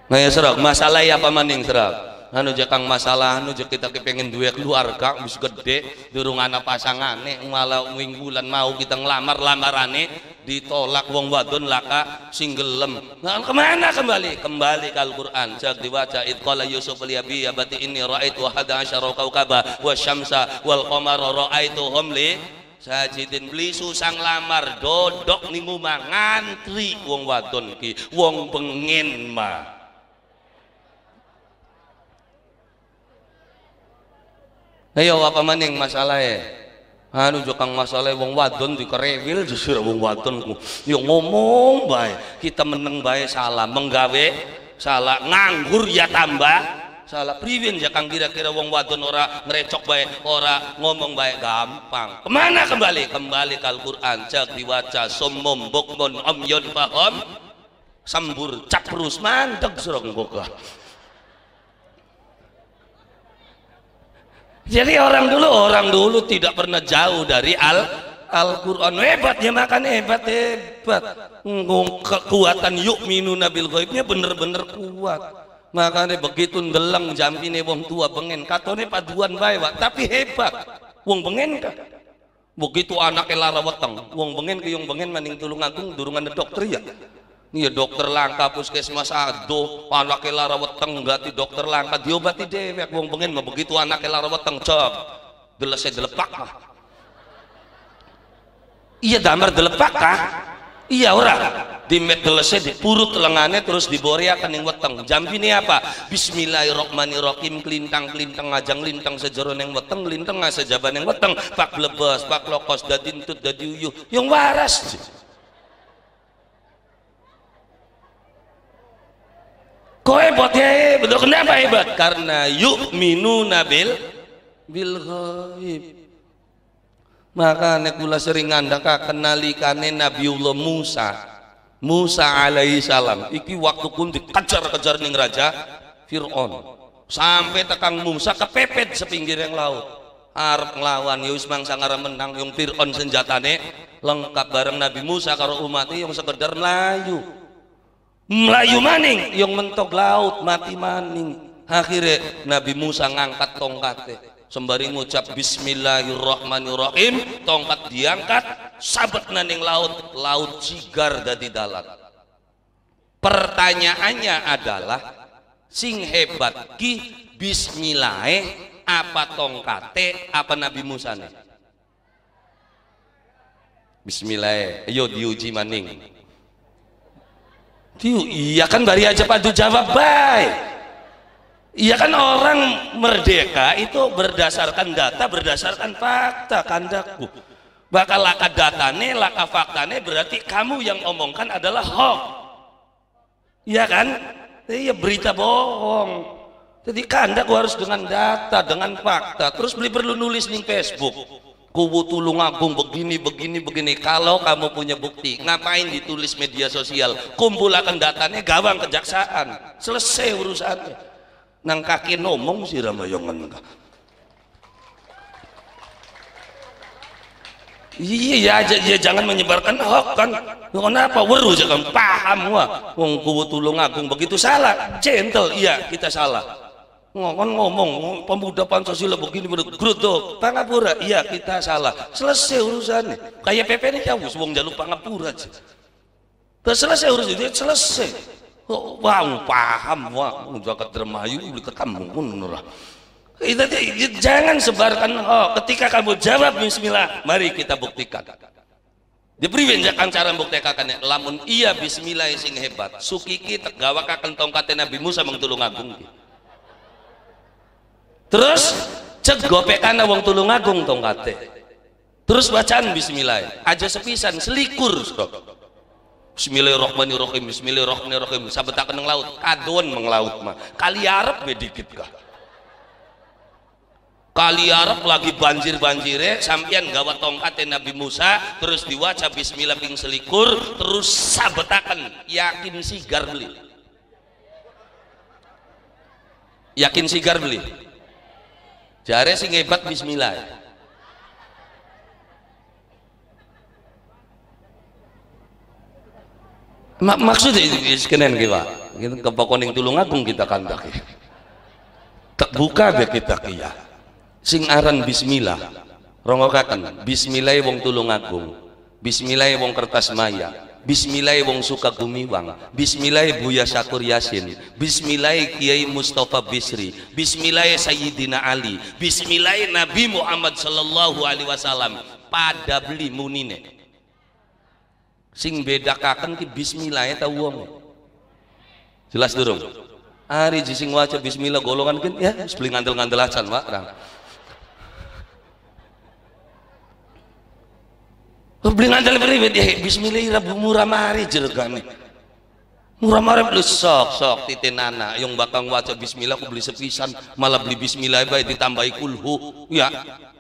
Nah ya serak masalah ya apa maning serak anu jakang masalah anu jek kita kepengen duit keluarga bis gede durung anak pasangan nih, malah mingguan bulan mau kita ngelamar nih, ditolak wong wadon laka singgelem nah, kemana kembali kembali ke Al-Quran jak dibaca itqala Yusuf ya bati ini, ra'aitu hada asyara kaukaba wa syamsa wal qamara ra'aituhum li sajidin beli susang lamar dodok ningu ngantri wong wadon ki wong pengen mah Ayo iya, apa maning masalahnya? E? Anu jokang masalah e, wong wadon di kerewil justru wong wadon ku. Yo ya, ngomong bae, kita meneng bae salah, menggawe salah, nganggur ya tambah salah. Priwin ya kang kira-kira wong wadon ora ngerecok bae, ora ngomong bae gampang. Kemana kembali? Kembali ke Al-Qur'an, cek diwaca summum bukmun omyon paham sambur caprus mandeg serong boga. Jadi orang dulu orang dulu tidak pernah jauh dari al Al-Quran hebat ya makan hebat hebat kekuatan yuk minum nabil goibnya bener-bener kuat makanya begitu ngelang jam wong tua bengen katanya paduan baik tapi hebat wong bengen kan begitu anaknya lara weteng wong bengen ke yang bengen maning tulung agung durungan dokter ya Iya dokter langka puskesmas aduh anaknya lara weteng gati dokter langka diobati dewek wong pengen mau begitu anaknya lara weteng cok delese delepak mah iya damar delepak kah iya ora Di dimet di purut lengannya terus diboria yang weteng jam ini apa Bismillahirrohmanirrohim, kelintang kelintang ajang lintang sejeron yang weteng lintang sejaban yang weteng pak lebas pak lokos dadintut dadiuyuh yang waras kok ya, hebat kenapa hebat karena yuk minu nabil bil ghaib maka nekula sering ngandaka kenalikane Nabiullah Musa Musa alaihi salam iki waktu pun dikejar-kejar ning raja Fir'aun sampai tekang Musa kepepet sepinggir yang laut arep lawan ya wis mangsa menang yang Fir'aun senjatane lengkap bareng Nabi Musa karo umatnya e yang sekedar melayu Melayu maning yang mentok laut mati maning akhirnya Nabi Musa ngangkat tongkatnya sembari ngucap bismillahirrahmanirrahim tongkat diangkat sabat naning laut laut cigar dari dalam pertanyaannya adalah sing hebat ki bismillah apa tongkate apa Nabi Musa nih bismillah ayo diuji maning Tiu, iya kan bari aja padu jawab baik. Iya kan orang merdeka itu berdasarkan data, berdasarkan fakta kandaku. Bakal laka datane, laka faktane berarti kamu yang omongkan adalah hoax. Iya kan? Iya berita bohong. Jadi kandaku harus dengan data, dengan fakta. Terus beli perlu nulis di Facebook kubu tulung agung begini begini begini kalau kamu punya bukti ngapain ditulis media sosial Kumpulkan datanya gawang kejaksaan selesai urusannya nang kaki nomong si ramayongan iya aja ya jangan menyebarkan hoax kan kenapa weru jangan paham wah wong kubu tulung agung begitu salah gentle iya kita salah ngomong ngomong pemuda Pancasila begini menurut gruto Pangapura iya kita salah selesai urusan kayak PP ini jauh sebelum jalur Pangapura sih selesai urusan itu selesai oh, wah paham wah jagat dermayu beli ke kamu pun nurah jangan sebarkan oh, ketika kamu jawab bismillah mari kita buktikan dipriwenjakan cara buktikan ya. lamun iya bismillah sing hebat sukiki tegawa kakentong tongkatnya Nabi Musa mengtulung agung terus cek gopek kana wong agung tong kate terus bacaan bismillah aja sepisan selikur stok bismillahirrahmanirrahim bismillahirrahmanirrahim sabetakan yang laut kadon menglaut mah kali arep be dikit kah kali arep lagi banjir-banjire sampeyan gawa tongkat Nabi Musa terus diwaca bismillah ping selikur terus sabetakan yakin sigar beli yakin sigar beli jare sing hebat bismillah Mak maksud itu gitu, kenen kita kita ke yang tulung agung kita kan tak buka be kita kia ya. sing aran bismillah rongokaken bismillah wong tulung agung bismillah wong kertas maya Bismillah wong suka gumiwang Bismillah Buya Syakur Yasin Bismillah Kiai Mustafa Bisri Bismillah Sayyidina Ali Bismillah Nabi Muhammad Sallallahu Alaihi Wasallam pada beli munine sing beda kakan ki Bismillah ya wong jelas durung Ari jising wajah bismillah golongan kan ya sebeli ngantel-ngantel acan Pak beli ngantel beribet ya eh, bismillahirrahmanirrahim murah mari jerukane murah mari beli sok sok titin anak yang bakang waca bismillah aku beli sepisan malah beli bismillah baik ditambahi kulhu ya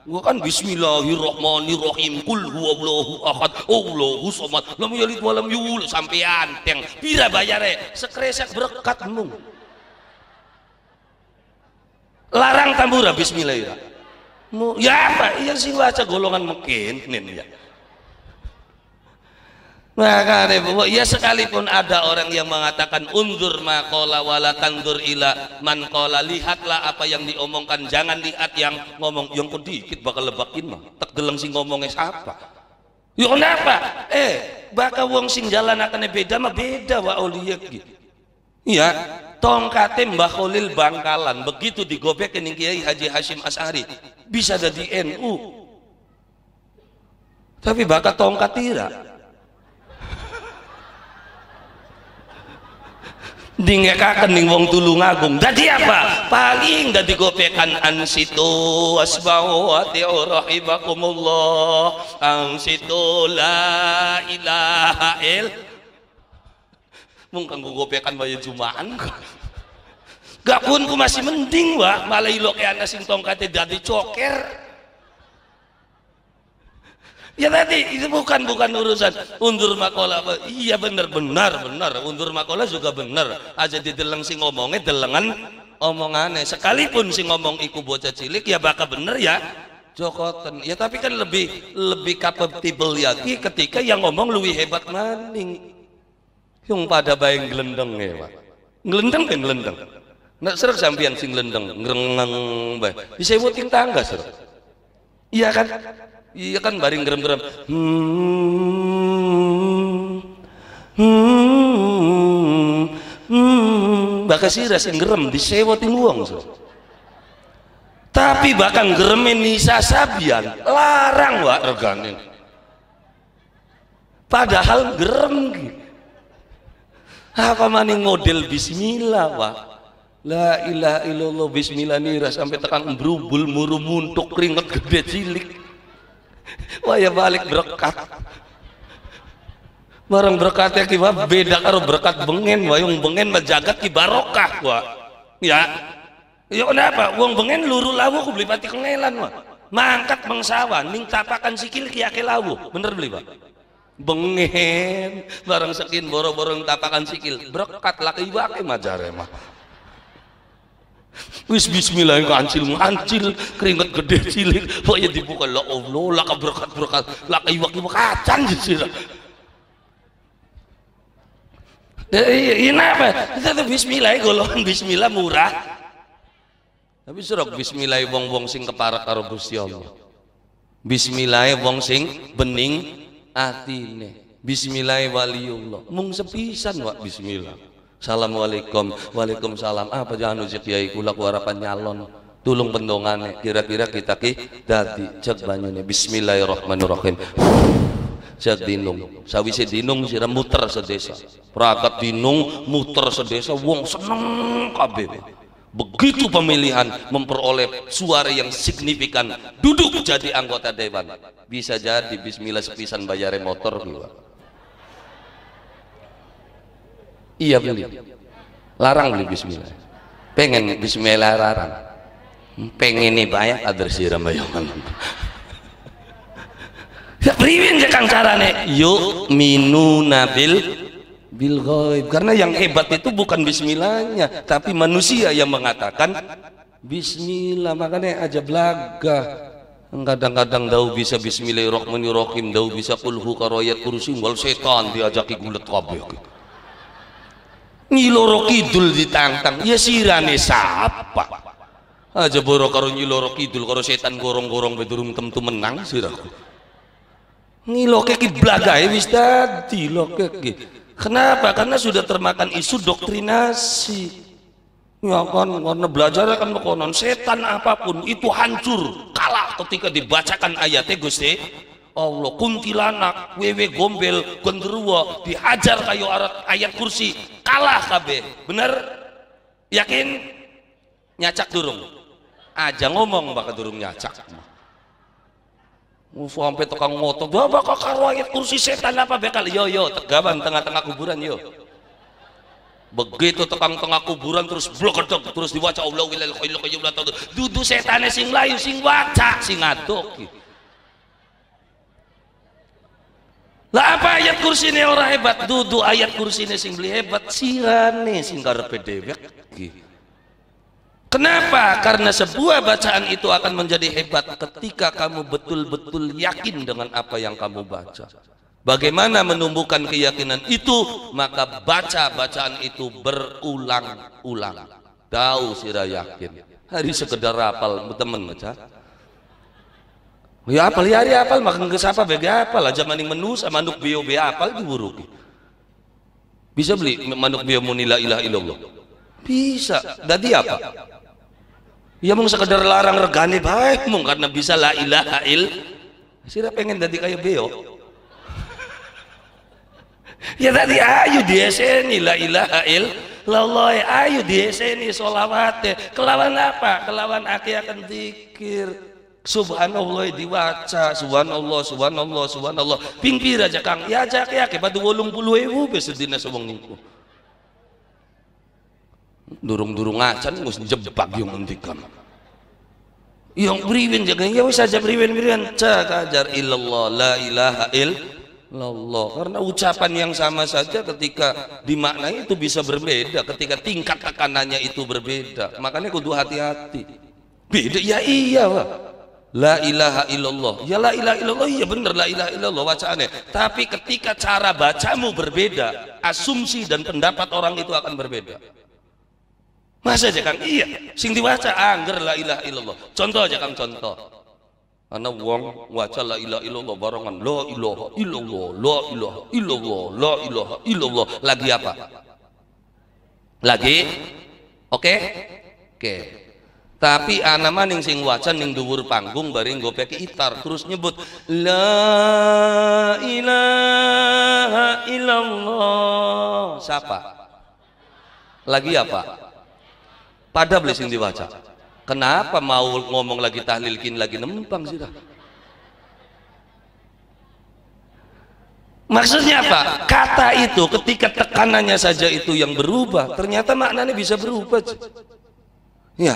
gua kan bismillahirrahmanirrahim kulhu allahu ahad allahu somad lam yalid walam yul sampai anteng pira bayare sekresek berkat mung larang tambura bismillahirrahmanirrahim ya apa iya sih waca golongan mekin nih ya maka Ma'arifullah. Ya sekalipun ada orang yang mengatakan undur makola wala tandur ila man kola lihatlah apa yang diomongkan jangan lihat yang ngomong yang sedikit bakal lebakin mah tak geleng sing ngomongnya siapa ya kenapa eh bakal wong sing jalan akan beda mah beda wa oliyak gitu iya tongkate Mbah Bangkalan begitu digobek ini Kiai Haji Hashim Asari bisa jadi NU tapi bakal tongkat tidak dingekakan ning wong agung, dadi iya. apa paling dadi gopekan ansitu asbau wa rahimakumullah ansitu la ilaha il mung kanggo gopekan bayi jumaan gak pun gue masih mending wa malah ilok ya sing tongkate dadi coker Ya tadi itu bukan bukan urusan undur makola. Iya benar benar benar. Undur makola juga benar. Aja di deleng si ngomongnya delengan omongannya. Sekalipun si ngomong iku bocah cilik ya bakal benar ya. Jokoten. Ya tapi kan lebih lebih capable lagi ya. ketika yang ngomong lebih hebat maning. Yang pada bayang gelendeng ya pak. Gelendeng kan gelendeng. Nak serak sambian sing gelendeng ngerengeng bay. Bisa buatin tangga serak. Iya kan? iya kan baring gerem-gerem hmm, hmm, hmm, hmm siras gerem disewotin uang so. tapi bahkan geremin Nisa Sabian larang wak reganin padahal gerem apa maning model bismillah wak la ilaha illallah bismillah nira sampai tekan berubul murumun tuk ringet gede cilik Wah ya balik berkat. Barang berkatnya kiwa beda karo berkat bengen, yang bengen majagat ki barokah wa. Ya. Ya kenapa? Wong bengen luru lawu aku beli pati kengelan wa. Mangkat bangsawan ning tapakan sikil ki ake lawu. Bener beli Pak? Bengen barang sekin boro-boro tapakan sikil. Berkat laki wake majare mah. Wis bismillah kok ancil ngancil, keringet gede cilik, ya dibuka la Allah, la berkat-berkat, la iwak-iwak kacang gitu. Ya, Ini iya, iya, nah, apa? Kita tuh bismillah golongan bismillah murah. Tapi suruh bismillah wong-wong sing keparat karo Gusti Allah. Bismillah wong sing bening atine. Bismillah waliullah. Mung sepisan wak bismillah. Assalamualaikum. Waalaikumsalam. Apa jangan uji kiai kula harapan nyalon. Tulung pendongane kira-kira kita ki dari cek banyune. Bismillahirrahmanirrahim. Cek dinung. Sawise dinung siram muter sedesa. Perakat dinung muter sedesa wong seneng kabeh. Begitu pemilihan memperoleh suara yang signifikan duduk jadi anggota dewan. Bisa jadi bismillah sepisan bayar motor gila iya beli larang beli bismillah pengen bismillah larang hmm, pengen ini banyak ramayongan ya beriwin ya kang carane yuk minu nabil bil ghaib karena yang hebat itu bukan bismillahnya tapi manusia yang mengatakan bismillah makanya aja belaga kadang-kadang dau bisa bismillahirrahmanirrahim dau bisa kulhu karoyat kursi wal setan diajaki gulet kabeh ngiloro kidul ditantang ya sirane sapa aja boro karo ngiloro kidul karo setan gorong-gorong bedurung tentu menang sirah ngiloke ki blagae wis dadi loke ki kenapa karena sudah termakan isu doktrinasi ya kan karena belajar kan konon setan apapun itu hancur kalah ketika dibacakan ayatnya Gusti Allah kuntilanak wewe gombel genderuwo dihajar kayu arat ayat kursi kalah kabeh bener yakin nyacak durung aja ngomong bakal durung nyacak sampai tukang ngotong bawa bakal karo ayat kursi setan apa bekal yo yo tegaban tengah-tengah kuburan yo begitu tukang tengah kuburan terus blokertok, terus diwaca Allah wilal tau tuh, dudu setan sing layu sing waca sing Gitu. lah apa ayat kursi ini orang hebat duduk ayat kursi ini sing beli hebat sirane sing karepe dewek kenapa karena sebuah bacaan itu akan menjadi hebat ketika kamu betul-betul yakin dengan apa yang kamu baca Bagaimana menumbuhkan keyakinan itu maka baca bacaan itu berulang-ulang. Tahu sira yakin. Hari sekedar rapal teman baca. Ya apal, ya hari ya, apal, makan ke apa bega apal, aja maning menu sama manuk bio be apal diburu. Bisa beli manuk bio munila ilah ilallah. Bisa. Dadi apa? Ya mung sekedar larang regane baik mung karena bisa lah ilah il. Sira pengen dadi kayak bio. [LAUGHS] ya tadi ayu di ilah ilah ilaha il. Lalai ayu di SNI solawate. Kelawan apa? Kelawan aki akan dikir. Subhanallah diwaca, subhanallah, subhanallah, subhanallah. Pinggir aja Kang, ya aja ya ke batu 80.000 beus dina sobong niku. Durung-durung nih musn jebak yang mendikam, Yang beriwin jangan ya wis aja beriwin-beriwin cak ajar illallah la ilaha Allah Karena ucapan yang sama saja ketika dimaknai itu bisa berbeda, ketika tingkat tekanannya itu berbeda. Makanya kudu hati-hati. Beda ya iya, wah La ilaha illallah. Ya la ilaha illallah, iya benar la ilaha illallah bacaannya. Tapi ketika cara bacamu berbeda, asumsi dan pendapat orang itu akan berbeda. Masa aja Kang? Iya, sing diwaca angger la ilaha illallah. Contoh aja Kang contoh. Ana wong waca la ilaha illallah barongan la ilaha illallah, la ilaha illallah, la ilaha illallah. Lagi apa? Lagi? Oke? Okay? Oke. Okay tapi ana maning sing wacan ning dhuwur panggung bari nggo peki itar terus nyebut la ilaha illallah siapa lagi apa pada beli sing diwaca kenapa mau ngomong lagi tahlilkin lagi nempang sih Maksudnya apa? Kata itu ketika tekanannya saja itu yang berubah, ternyata maknanya bisa berubah. Ya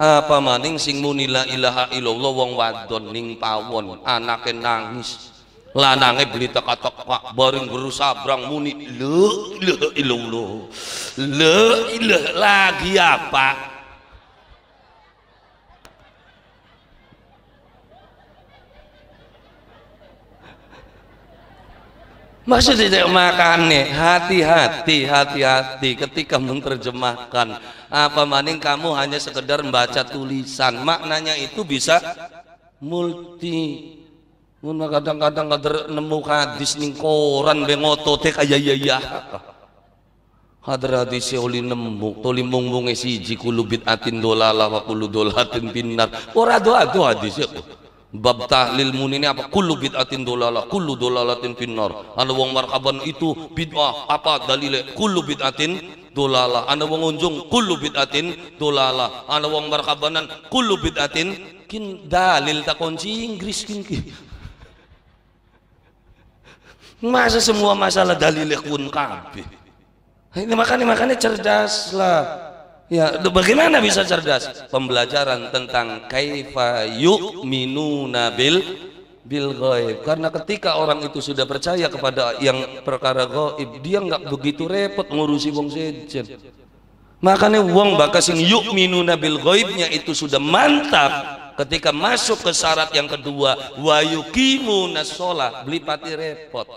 Apa maning sing muni la ilaha illallah wong wadon ning pawon, anake nangis. lanange beli teka-teka bareng guru sabrang muni la ilaha illallah. La ilaha lagi apa? Maksudnya makane hati-hati hati-hati ketika menerjemahkan apa maning kamu hanya sekedar membaca tulisan maknanya itu bisa multi mun kadang-kadang kader nemu hadis ning koran be ngotote kaya iya iya hadrat hadis e oli nemu toli mungbunge siji kulo bid'atin dolala wa kulo dolatin binar ora doa tu hadis ya bab tahlil mun ini apa kullu bid'atin kulu kullu dolalatin finnar anu wong markaban itu bid'ah apa dalile kullu bid'atin dolala ana wong unjung kullu bid'atin dolala ana wong markabanan kullu bid'atin kin dalil tak kunci Inggris kin masa semua masalah dalil kun kabeh ini makanya makanya cerdaslah Ya, bagaimana bisa cerdas? Pembelajaran tentang kaifa yu'minuna bil bil ghaib karena ketika orang itu sudah percaya kepada yang perkara ghaib dia nggak begitu repot ngurusi wong sejen makanya wong bakasin yuk minuna bil ghaibnya itu sudah mantap ketika masuk ke syarat yang kedua wa yuqimuna sholat belipati repot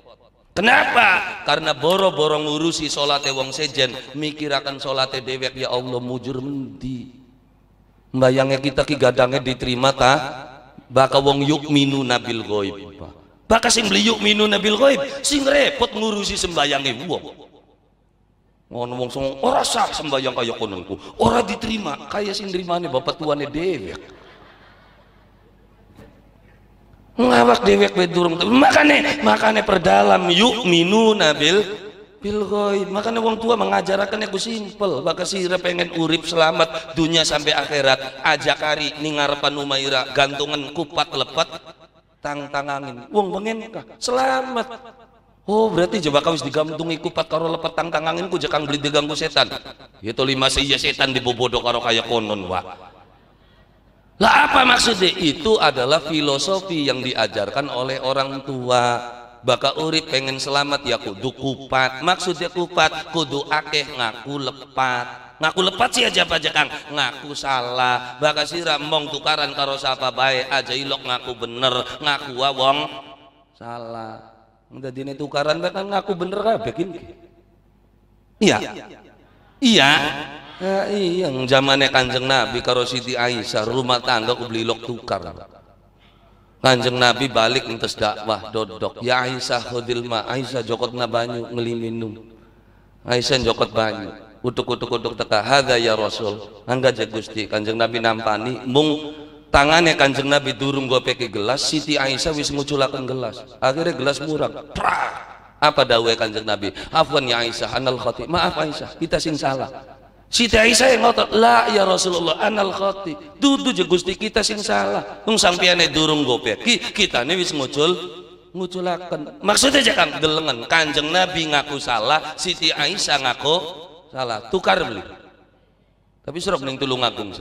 Kenapa? Karena boro-boro ngurusi sholatnya wong sejen, mikirakan sholatnya dewek ya Allah mujur mendi. bayangnya kita kigadangnya diterima tak baka wong minu nabil goib baka sing beli minu nabil goib, sing repot ngurusi sembayangnya e wong ngono wong sing ora sah sembayang kaya kono ku ora diterima kaya sing nrimane bapak tuane dewek ngawak dewek bedurung makane makane perdalam minu nabil Pilgoy, Makanya orang tua mengajarkan aku simpel, bahkan sira pengen urip selamat dunia sampai akhirat. Ajak hari ning ngarepan umaira gantungan kupat lepat tang tangangin. uang pengen selamat. Oh berarti coba kau harus digantungi kupat karo lepet tang tangangin ku jangan beli diganggu setan. Itu ya lima seja ya setan dibobodok karo kaya konon wah. Lah apa maksudnya? Itu adalah filosofi yang diajarkan oleh orang tua baka urip pengen selamat ya kudu kupat maksudnya kupat kudu akeh ngaku lepat ngaku lepat sih aja pajak kang ngaku salah baka Siram mong tukaran karo sapa baik aja ilok ngaku bener ngaku wong salah udah dini tukaran kan ngaku bener kabeh bikin iya iya ya, iya yang zamannya kanjeng nabi karo siti aisyah rumah tangga kubeli beli lok tukar Kanjeng Nabi balik lintas dakwah dodok. Ya Aisyah khudil ma Aisyah jokot na banyu minum. Aisyah jokot banyu. Utuk-utuk-utuk teka hadza ya Rasul. Angga je Gusti Kanjeng Nabi nampani mung tangannya Kanjeng Nabi durung gua pakai gelas Siti Aisyah wis nguculakan gelas. Akhirnya gelas murang. Prak. Apa dawai Kanjeng Nabi? Afwan ya Aisyah anal khati. Maaf Aisyah, kita sing salah. Siti Aisyah yang ngotot, la ya Rasulullah anal khati. Dudu je Gusti kita sing salah. Wong sampeyane durung gopek. Kita ne wis muncul ngujulaken. Maksudnya aja kan delengen. Kanjeng Nabi ngaku salah, Siti Aisyah ngaku salah. Tukar beli. Tapi suruh ning agung.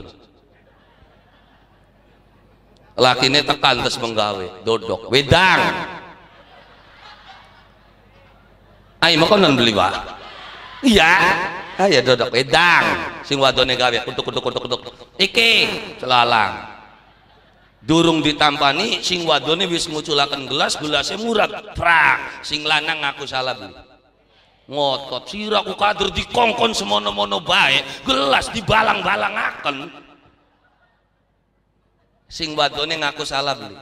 Laki Lakine tekan terus menggawe, dodok, wedang. Ayo makan beli, Pak. Iya. Ayo dodok wedang sing wadone gawe kutuk kutuk kutuk kutuk. Iki celalang. Durung ditampani sing wadone wis nguculaken gelas, gelasnya murat Prak, sing lanang ngaku salah beli. Ngotot siraku kader dikongkon semono-mono baik, gelas dibalang-balangaken. balang Sing wadone ngaku salah beli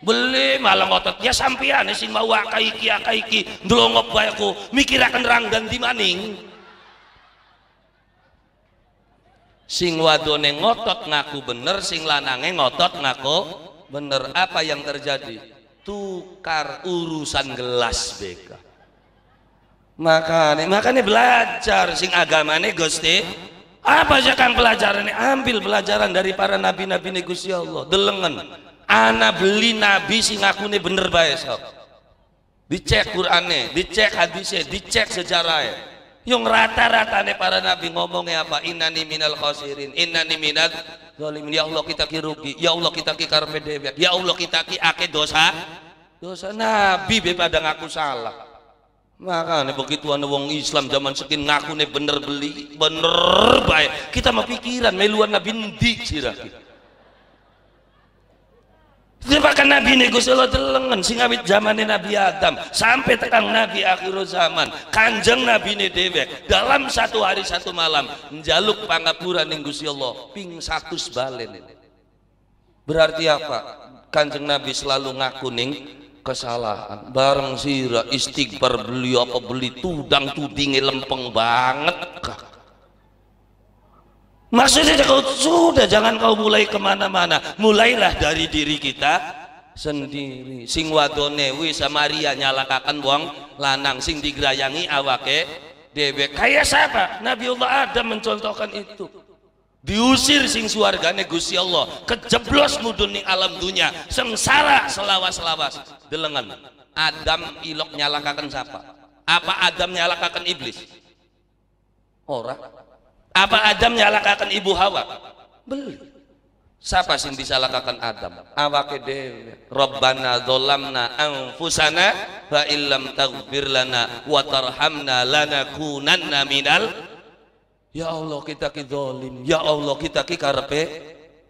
beli malah ngotot ya sampian sing mau akai iki akai iki ndlongop bae aku mikiraken ranggan maning sing wadone ngotot ngaku bener sing lanange ngotot ngaku bener apa yang terjadi tukar urusan gelas beka. makanya makanya belajar sing agamane Gusti apa sih kang pelajarannya ambil pelajaran dari para nabi-nabi ini Gusti Allah Delengan. Anak beli nabi sing nih bener baik sok dicek Qurannya dicek hadisnya dicek sejarahnya yang rata-rata nih para nabi ngomongnya apa? Innani minal khosirin, innani minal zalim. Ya Allah kita ki rugi, ya Allah kita ki karpe ya Allah kita ki ake dosa. Dosa nabi be ngaku salah. Makanya begitu ada wong Islam zaman sekin ngaku nih bener beli, bener baik. Kita pikiran meluan nabi ndik sirah kita. Bahkan Nabi ini Gusti telengen sing awit zamane Nabi Adam sampai tekan Nabi akhir zaman. Kanjeng Nabi ini dewek dalam satu hari satu malam menjaluk pangapuran ning Gus Allah ping satu sebalen. Berarti apa? Kanjeng Nabi selalu ngaku nih kesalahan bareng sira istighfar beli apa beli tudang tudinge lempeng banget kak. Maksudnya kau sudah jangan kau mulai kemana-mana, mulailah dari diri kita sendiri. Sing wadone wi Samaria nyalakakan wong lanang, sing digrayangi awake dewek. Kayak siapa? Nabi Nabiullah Adam mencontohkan itu. Diusir sing suarga Gusti Allah, kejeblos mudun ning alam dunia, sengsara selawas-selawas delengan. Adam ilok nyalakakan siapa? Apa Adam nyalakakan iblis? Orang apa Adam nyalakakan ibu Hawa beli siapa sih bisa disalahkan Adam awake dewe Rabbana dzolamna anfusana wa illam taghfir lana wa tarhamna lanakunanna minal Ya Allah kita ki zalim ya Allah kita ki karepe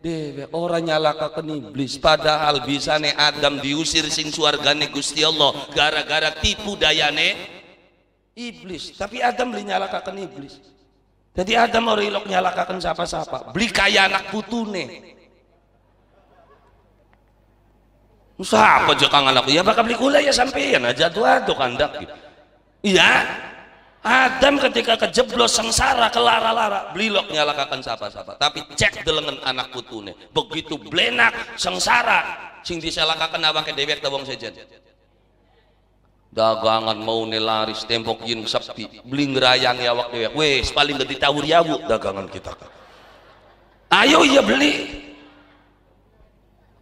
dewe orang nyalakakan iblis padahal bisane Adam diusir sin suargane Gusti Allah gara-gara tipu dayane iblis tapi Adam dinyalakakan iblis jadi Adam mau ilok nyalakakan siapa-siapa. Beli kaya anak putune. Usaha apa jok anak ya bakal beli gula ya sampeyan aja tuh aduh kandak. Iya. Adam ketika kejeblos sengsara kelara-lara beli lok nyalakakan siapa-siapa tapi cek delengen anak putune begitu blenak sengsara sing disalakakan ke dewek tabung wong sejen dagangan mau nelaris tembok yin sepi beli ngerayang ya waktu ya wes paling gede tawur ya, bu dagangan kita ayo ya beli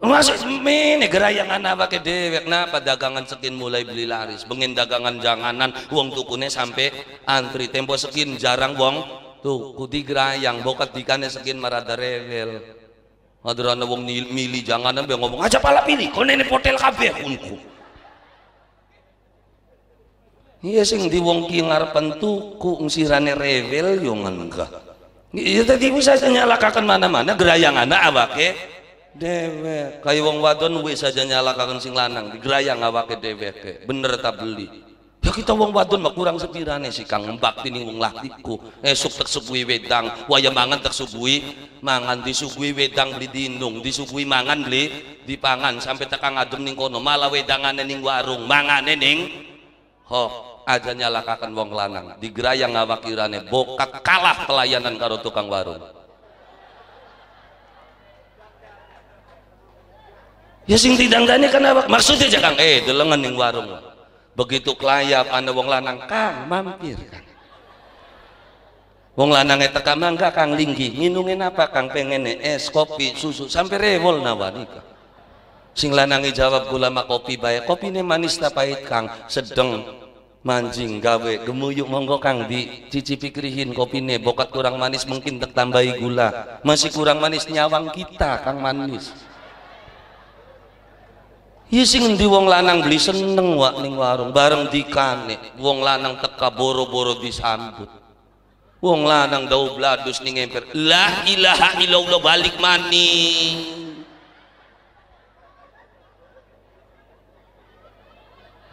masuk mene gerayang anak pakai dewek napa dagangan sekin mulai beli laris pengen dagangan janganan uang tukunya sampai antri tempo sekin jarang uang tuh di gerayang bokat dikane sekin marada rewel Hadirana wong milih janganan biar ngomong aja pala pilih kau nenek potel kabeh kunku iya sing di wong ki ngarepen tuku ngsirane rewel yo enggak iya tadi bisa nyalakaken mana-mana gerayang anak awake dewe. kaya wong wadon wis saja nyalakaken sing lanang digerayang awake dewe. bener tak beli ya kita wong wadon mah kurang sepirane si kang mbakti ning wong latiku esuk tek subuhi wedang waya mangan tek subuhi mangan disuguhi wedang beli dinung, disuguhi mangan beli dipangan sampai tekan adem ning kono malah wedangane ning warung mangane ning ho aja nyalakakan wong lanang di gerayang ngawakirane bokak kalah pelayanan karo tukang warung ya sing dani kan awak maksudnya aja kang eh delengan ning warung begitu kelayap anda wong lanang kang mampir kang wong lanangnya teka mangga kang linggi nginungin apa kang pengen es kopi susu sampai rewol nawanika sing lanangi jawab gula ma kopi baik kopi ini manis tak pahit kang sedeng Manjing gawe gemuyuk monggo Kang Bi cicipi krihin kopine bokat kurang manis mungkin tambahi gula masih kurang manis nyawang kita Kang manis Iya sing wong lanang beli seneng wak ning warung bareng dikane wong lanang teka boro-boro disambut wong lanang dau bladus ning emper la ilaha illallah balik maning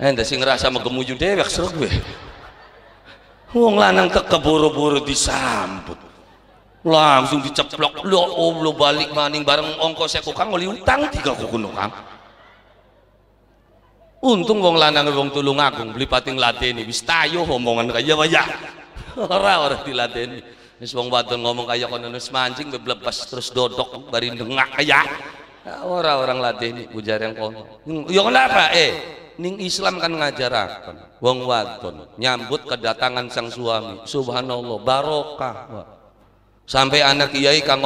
ente eh, sih ngerasa menggemuju dewek seru gue wong lanang kekeburu-buru disambut langsung diceplok lo om oh, lo balik maning bareng ongkosnya kang oli utang tiga kuku kang untung wong lanang wong tulung agung beli pating lateni wis tayo omongan kaya orang ya. ora ora dilateni wis wong wadon ngomong kaya kono wis mancing beblebas terus dodok bari dengak kaya orang-orang latih ini ujar yang kono ya kenapa eh ning Islam kan ngajarakan wong wadon nyambut kedatangan sang suami subhanallah barokah sampai anak kiai kang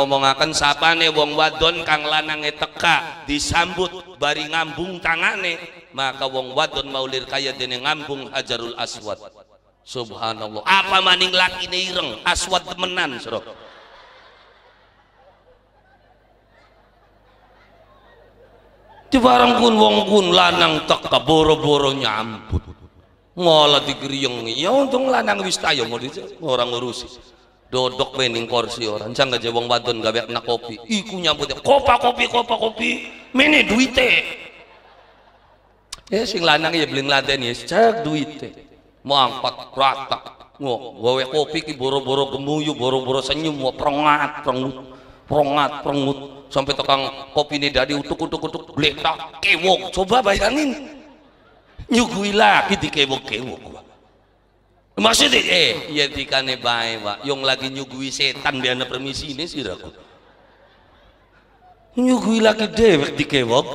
siapa nih wong wadon kang lanange teka disambut bari ngambung tangane maka wong wadon maulir kaya dene ngambung hajarul aswad subhanallah apa maning laki ireng aswad temenan suruh kun wong kun lanang teka boro-boro nyambut. ngolah digeriyeng ya untung lanang wis tayo mau orang ngurusi dodok mening kursi orang jangan aja wong gak gawe kena kopi iku nyambut kopa kopi kopa kopi mini duite ya sing lanang ya beling laten ya cek duite Mau angkat rata ngo gawe kopi ki boro-boro gemuyu boro-boro senyum mau prongat prongut prongat prongut sampai tukang kopi ini dari utuk utuk utuk tak kewok coba bayangin nyugui lagi di kewok kewok maksudnya eh ya dikane bae pak yang lagi nyugui setan biar permisi ini sih aku nyugui lagi dewek di kewok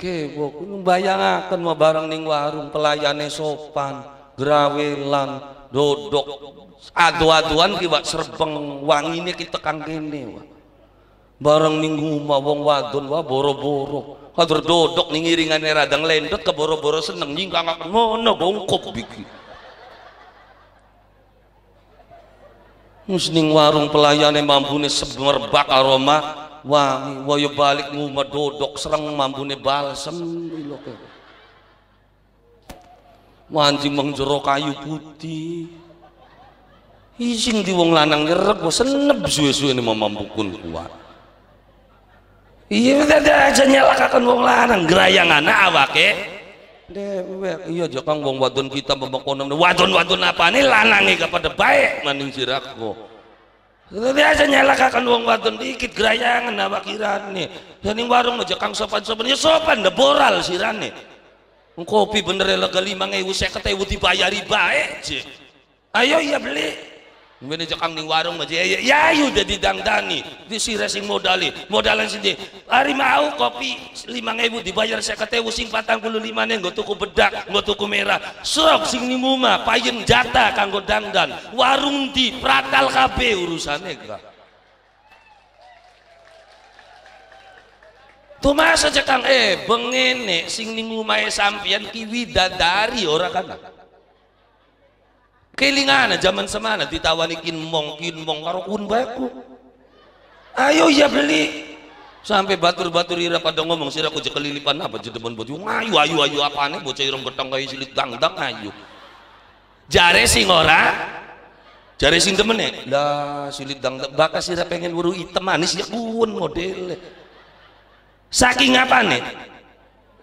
kewok akan mau barang ning warung pelayannya sopan grawelan dodok adu-aduan kibak serbeng wanginya kita kangen nih barang minggu mah wong wadon wah boro-boro kader dodok nih ngiringane radang lendot ke boro-boro seneng nyingkang ngono bongkok bikin musning warung pelayan yang mampune semerbak aroma wangi waya balik ngumah dodok serang mambune balsem iloke wanji mengjero kayu putih ising di wong lanang nyerek wah senep suwe-suwe ini mamam pukun kuat iya bener dah aja nyalakakan wong lanang gerayang anak awake eh. dewek iya jokang wong wadon kita membekonom wadon wadon apa nih lanangi kepada baik maning aja biasa nyalakakan wong wadon dikit gerayangan apa kiran nih dan yang warung aja kang sopan sopan ya sopan deh boral siran nih kopi bener lega lima ngewu seket ewu dibayari baik ayo iya beli Mene jakang ning warung aja ya ya, ya, ya udah didandani racing modali modalan sendiri hari mau kopi lima ribu dibayar saya kata sing patang puluh lima neng gue tuku bedak gue tuku merah serok sing ning rumah payen jata kanggo dandan warung di pratal kabeh urusannya gak tuh aja jakang eh bengene sing ning rumah e sampeyan kiwi dadari orang kana kelingan zaman semana kin mong kin mong karo kun baku ayo ya beli sampai batur-batur ira pada ngomong sih aku kelilipan apa jadi jedeban Ayo ayo ayo apa nih bocah cairan getang kayu silit dangdang ayo. jare sing ora jare sing temen ya lah silit dangdang bakas sih pengen buru item manis ya kun model saking apa nih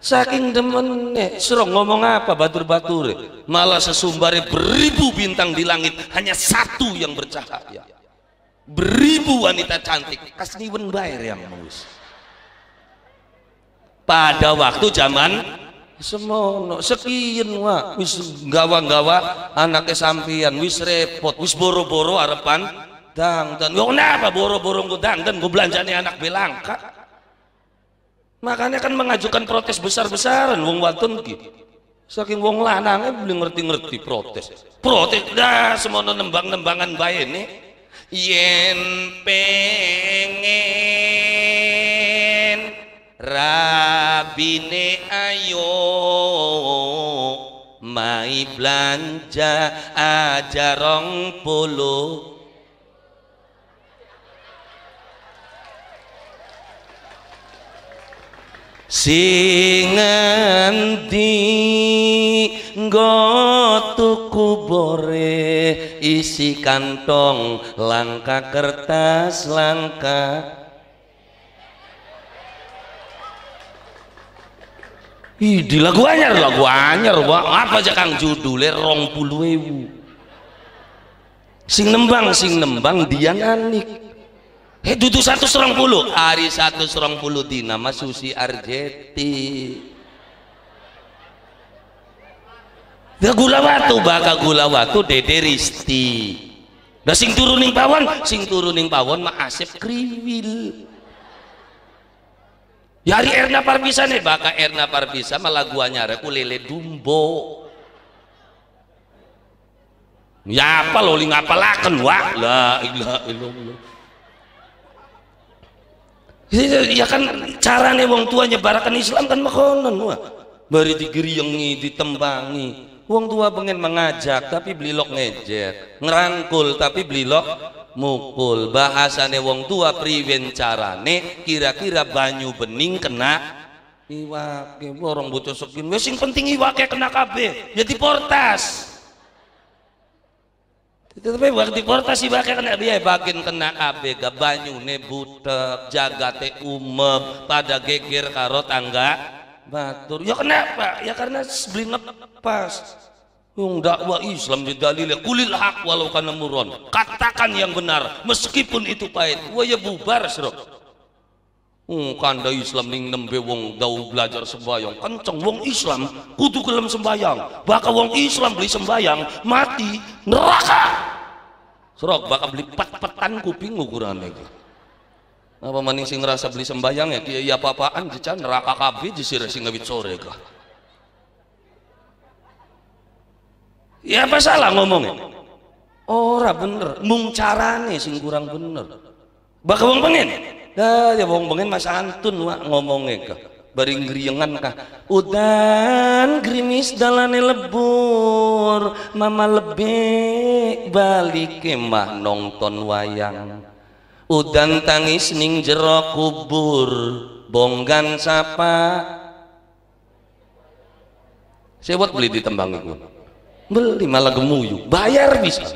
saking demen nih, surong ngomong apa batur-batur malah sesumbari beribu bintang di langit hanya satu yang bercahaya beribu wanita cantik kasniwen bayar yang mulus pada waktu zaman semono sekian wa wis gawa-gawa anaknya sampian wis repot wis boro-boro harapan dangdan yo ya, kenapa boro-boro gue dangdan gue belanjanya anak belangka makanya kan mengajukan protes besar-besaran wong wadon ki saking wong lanangnya belum ngerti-ngerti protes protes dah semua nembang-nembangan bae nih yen pengen rabine ayo mai belanja aja rong puluh sing nganti nggo tuku bore isi kantong langka kertas langka Ih, di lagu anyar, lagu anyar, wa. Apa aja Kang puluh ewu. Sing nembang, sing nembang dia Anik eh dudu satu serong puluh hari satu serong puluh di nama Susi Arjeti ya gula waktu, baka gula waktu dede risti Gak sing turuning pawon, sing turuning pawon mah Asep Kriwil. Ya hari Erna Parvisa nih, ya, baka Erna Parvisa malah gua nyara aku lele dumbo. Ya apa loh, ling laken wa la ilah ilah ya kan caranya wong tua nyebarakan Islam kan makonan, wah bari digeriengi ditembangi wong tua pengen mengajak tapi belilok ngejek ngerangkul tapi belilok mukul bahasane wong tua priwen carane kira-kira banyu bening kena iwake orang butuh sekin wes sing penting iwake kena kabeh jadi portas tapi waktu deportasi bahkan kena biaya bagian kena abg gabanyu ne butek jagate umum pada geger karo tangga batur ya kenapa ya karena beli ngepas yang dakwah Islam di dalilnya kulil hak walau kana muron katakan yang benar meskipun itu pahit waya bubar serok Hmm, kanda Islam ning nembe wong dau belajar sembayang kenceng wong Islam kudu gelem sembayang bakal wong Islam beli sembayang mati neraka Serok bakal beli pat-petan kuping ukuran lagi. Apa maning sing ngerasa beli sembayang ya Iya apa-apaan jecan neraka kabi jisir sing ngabit sore ka. Ya apa salah ngomongnya? Ora oh, bener, mung carane sing kurang bener. Bakal wong pengen. Dah ya wong pengen mas antun wa ngomongnya kah bari ngriyengan kah udan gerimis dalane lebur mama lebih balik kemah nonton wayang udan tangis ning jero kubur bonggan sapa sewot beli di tembang beli malah gemuyu bayar bisa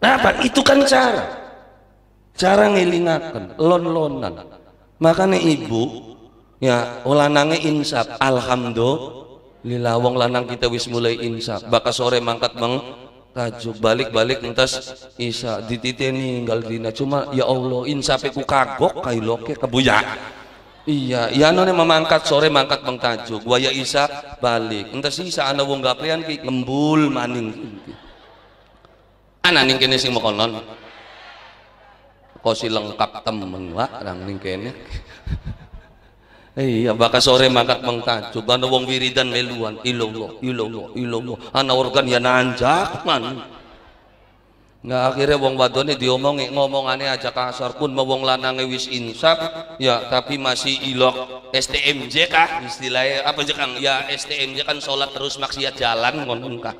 nah itu kan cara cara ngelingakan lon-lonan makanya ibu ya ulanangnya insap alhamdulillah wong lanang kita wis mulai insap bakal sore mangkat meng tajuk balik-balik entas isa dititeni ninggal dina cuma ya Allah insapnya ku kagok loke kebuya Iya, iya nona memangkat sore mangkat bang tajuk. Waya Isa balik. Entah Isa ana wong gaplian ki lembul maning. anak ning sih sing konon kosi lengkap temen wak orang ning kene iya bakal sore mangkat mengtajuk Coba wong wiridan meluan ilallah ilallah ilallah ana organ ya nanjak man nggak akhirnya wong wadone diomongi ngomongane aja kasar pun mau wong lanange wis insaf ya tapi masih ilok STMJ kah istilahnya apa aja kang ya STMJ kan sholat terus maksiat jalan ngono kah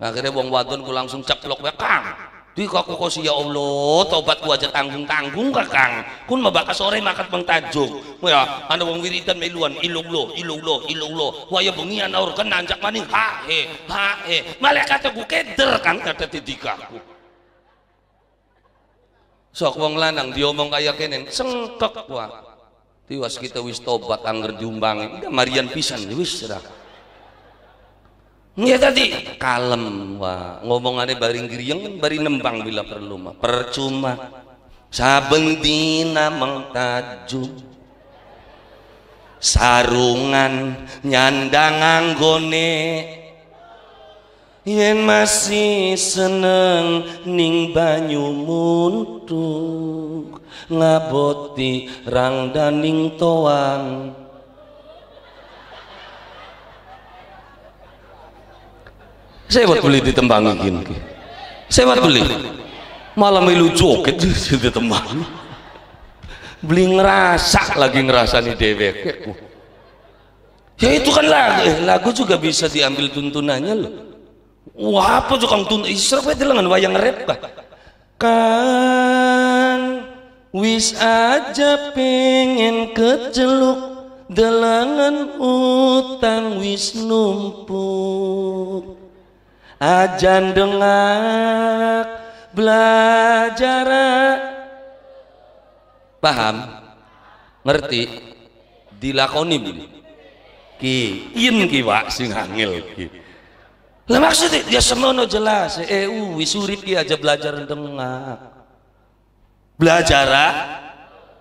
akhirnya wong wadon ku langsung ceplok kang di kok kok ya Allah gua aja tanggung-tanggung kakang kun mabaka sore makat bang tajuk ya ana wong wiridan meluan ilung lo ilung lo ilung lo waya bengi ana kan nanjak maning ha he ha he malaikat ku keder kang tata didikaku sok wong lanang diomong kaya kenen sengkek wa tiwas kita wis taubat angger diumbangi udah marian pisan wis serah Ya tadi kalem wah ngomongannya baring giriang baring nembang bila perlu mah percuma saben dina mengtajub sarungan nyandang anggone yen masih seneng ning banyu muntuk ngaboti rang daning toang sewat beli tembang gini sewat beli malah melu joget [LAUGHS] tembang beli ngerasa lagi ngerasa nih dewek ya itu kan lagu eh, lagu juga bisa diambil tuntunannya loh wah apa tuh kang tuntun isra itu dengan wayang rep kan kan wis aja pengen keceluk dalangan utang wis numpuk ajan dengak belajar paham ngerti dilakoni bu ki in ki wa sing angel ki lah maksudnya dia ya semono jelas eh uwi surip ki aja belajar dengak belajar ah?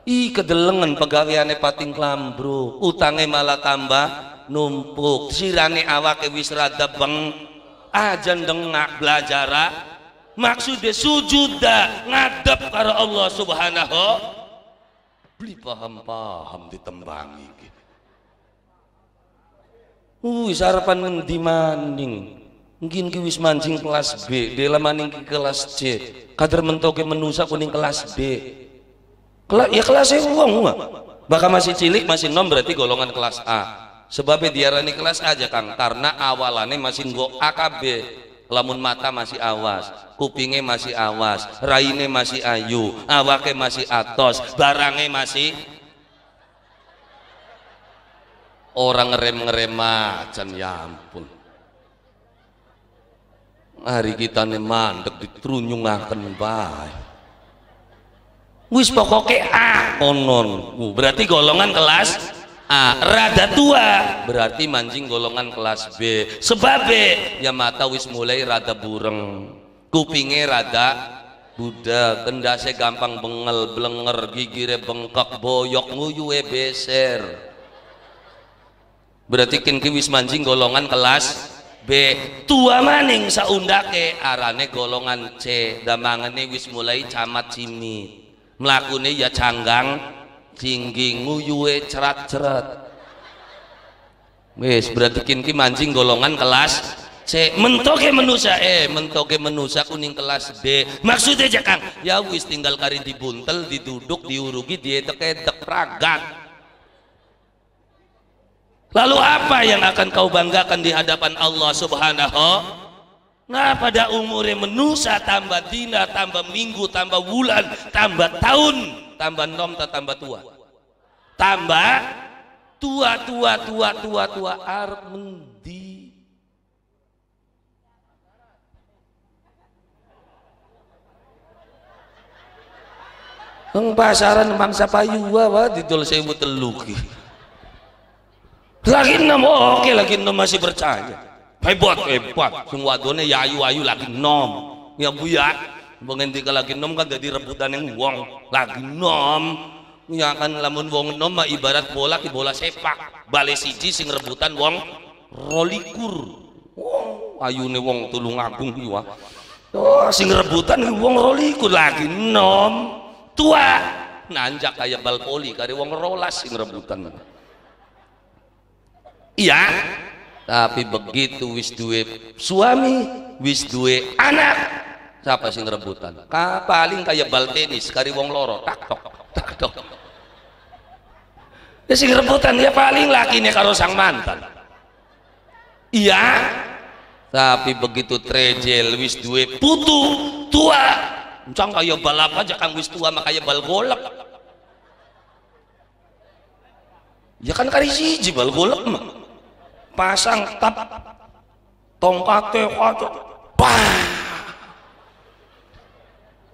i kedelengan pegaweane pating klambro utange malah tambah numpuk sirane awake wis rada beng aja dengak belajar, maksudnya sujud ngadep karo Allah subhanahu beli paham-paham ditembangi. iki uh sarapan ngendi maning mungkin ki wis mancing kelas B dela maning ke kelas C kader mentoke menusa kuning kelas B Kelas ya kelas C uang uang bahkan masih cilik masih nom berarti golongan kelas A sebabnya diarani kelas aja Kang karena awalannya masih nggo AKB lamun mata masih awas kupingnya masih awas raine masih ayu awake masih atos barangnya masih orang ngerem ngerem macan ya ampun hari kita nih mandek akan baik wis pokoknya ah konon berarti golongan kelas A rada tua berarti mancing golongan kelas B sebab ya mata wis mulai rada bureng kupingnya rada buda, kendase gampang bengel belenger gigire bengkak boyok nguyu beser berarti kin wis mancing golongan kelas B tua maning saundake arane golongan C damangane wis mulai camat cimit melakune ya canggang jingging nguyue cerat-cerat wis berarti kinki mancing golongan kelas C mentoke menusa E eh, mentoke menusa kuning kelas D maksudnya jakang ya wis tinggal karin dibuntel diduduk diurugi dietek-etek ragat lalu apa yang akan kau banggakan di hadapan Allah subhanahu Nah pada umurnya menusa tambah dina tambah minggu tambah bulan tambah tahun tambah nom tambah tua tambah tua tua tua tua tua arep mendi Nang pasaran mangsa payu wae didol sewu telu ki. Lagi nom. Oh, oke lagi nom masih percaya. Hebat hebat. Semua wadone ya ayu-ayu lagi nom. Ya buyak mengentika lagi nom kan jadi rebutan yang wong lagi nom ya kan lamun wong nom mah ibarat bola ki bola sepak balik siji sing rebutan wong rolikur wong ayune wong tulung agung ki wah oh, sing rebutan wong rolikur lagi nom tua nanjak kayak poli kare wong rolas sing rebutan iya tapi begitu wis duwe suami wis duwe anak Siapa sing rebutan? Ka paling kaya bal tenis kari wong loro tak tok tak tok. Ya sing rebutan ya paling nih karo sang mantan. Iya, tapi begitu trejel wis duwe putu tua. cang kaya balap aja kang wis tua makanya bal golek. Ya kan kari siji bal golek mah. Pasang tap tongkate kocok. Bang!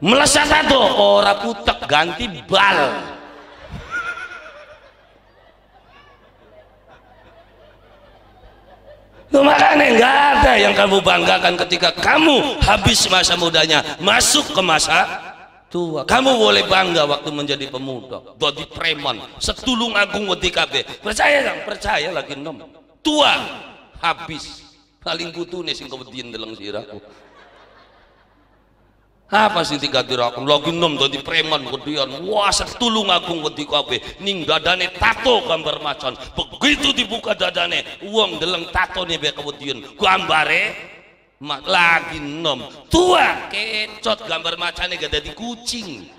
melesat satu ora putek ganti bal Tuh makanya nggak ada yang kamu banggakan ketika kamu habis masa mudanya masuk ke masa tua. Kamu boleh bangga waktu menjadi pemuda, jadi preman, setulung agung wedi kabeh. Percaya nggak? Percaya lagi nom. Tua habis paling kutu nih sing kewedian dalam siraku apa sih tiga tirakan lagi nom tadi preman kemudian wah setulung agung kedi kabe ning dadane tato gambar macan begitu dibuka dadane uang deleng tato nih be kedian gambare lagi nom tua kecot gambar macan nih gak jadi kucing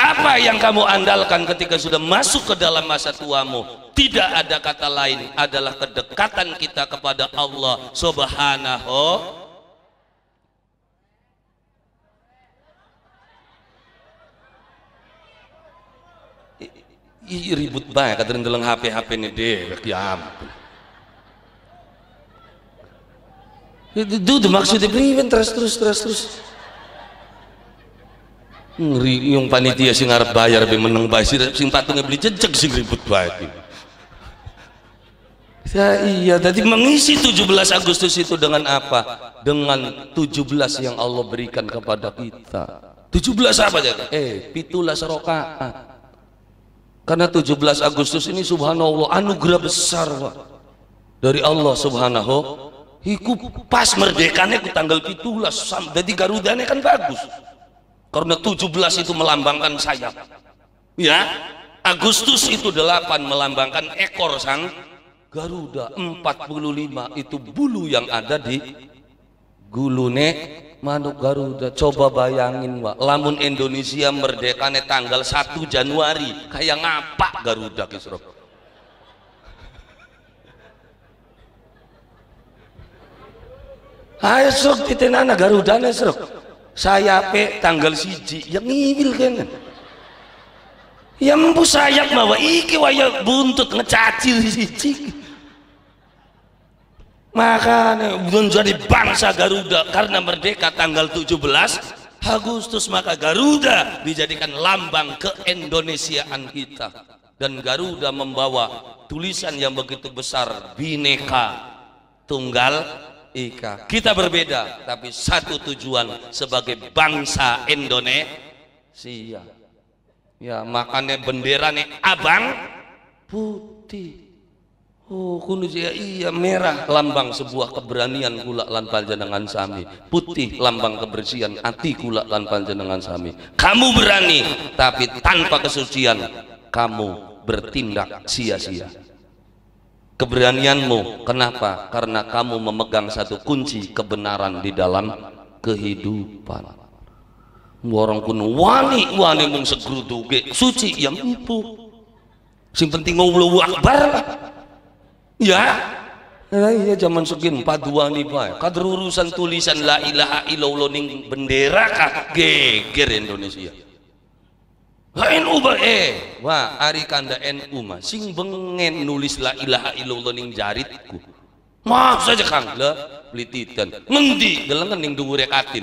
apa yang kamu andalkan ketika sudah masuk ke dalam masa tuamu tidak ada kata lain adalah kedekatan kita kepada Allah subhanahu Ih, ribut banget kata dalam HP-HP ini deh, ya ampun. Itu maksudnya terus terus terus terus ngeri yang panitia sing arep bayar menang meneng sih sing patungnya beli jejak sing ribut bae Ya, iya, tadi mengisi 17 Agustus itu dengan apa? Dengan 17 yang Allah berikan kepada kita. 17 apa ya Eh, pitulah serokaat. Karena 17 Agustus ini subhanallah anugerah besar wa. dari Allah subhanahu Iku pas merdekanya ku tanggal pitulah, jadi garudanya kan bagus karena 17 itu melambangkan sayap ya Agustus itu 8 melambangkan ekor sang Garuda 45 itu bulu yang ada di gulune manuk Garuda coba bayangin wak lamun Indonesia merdeka ne tanggal 1 Januari kayak ngapa Garuda Kisro Ayo sok titenana Garuda nesrok saya pe tanggal siji yang ngibil kan yang empu sayap mawa iki waya buntut ngecacil siji makanya menjadi bangsa Garuda karena merdeka tanggal 17 Agustus maka Garuda dijadikan lambang keindonesiaan kita dan Garuda membawa tulisan yang begitu besar Bineka Tunggal Ika. Kita berbeda, tapi satu tujuan sebagai bangsa Indonesia. Ya, makannya bendera nih abang putih. Oh, kuno ya iya merah lambang sebuah keberanian kula lan panjenengan sami. Putih lambang kebersihan hati kula lan panjenengan sami. Kamu berani tapi tanpa kesucian kamu bertindak sia-sia keberanianmu. Kenapa? Karena kamu memegang satu kunci kebenaran di dalam kehidupan. Orang kuno wani wani mung segruduge suci yang itu. Sing penting ngobrol akbar lah. Ya. Nah, iya zaman segini paduan nih pak. Kader urusan tulisan la ilaha illallah ning bendera kah geger Indonesia. NU ba eh wah ari kanda NU mah sing bengen nulis la ilaha illallah ning jaritku maaf saja kang le pelititan ngendi delengen ning dhuwure katil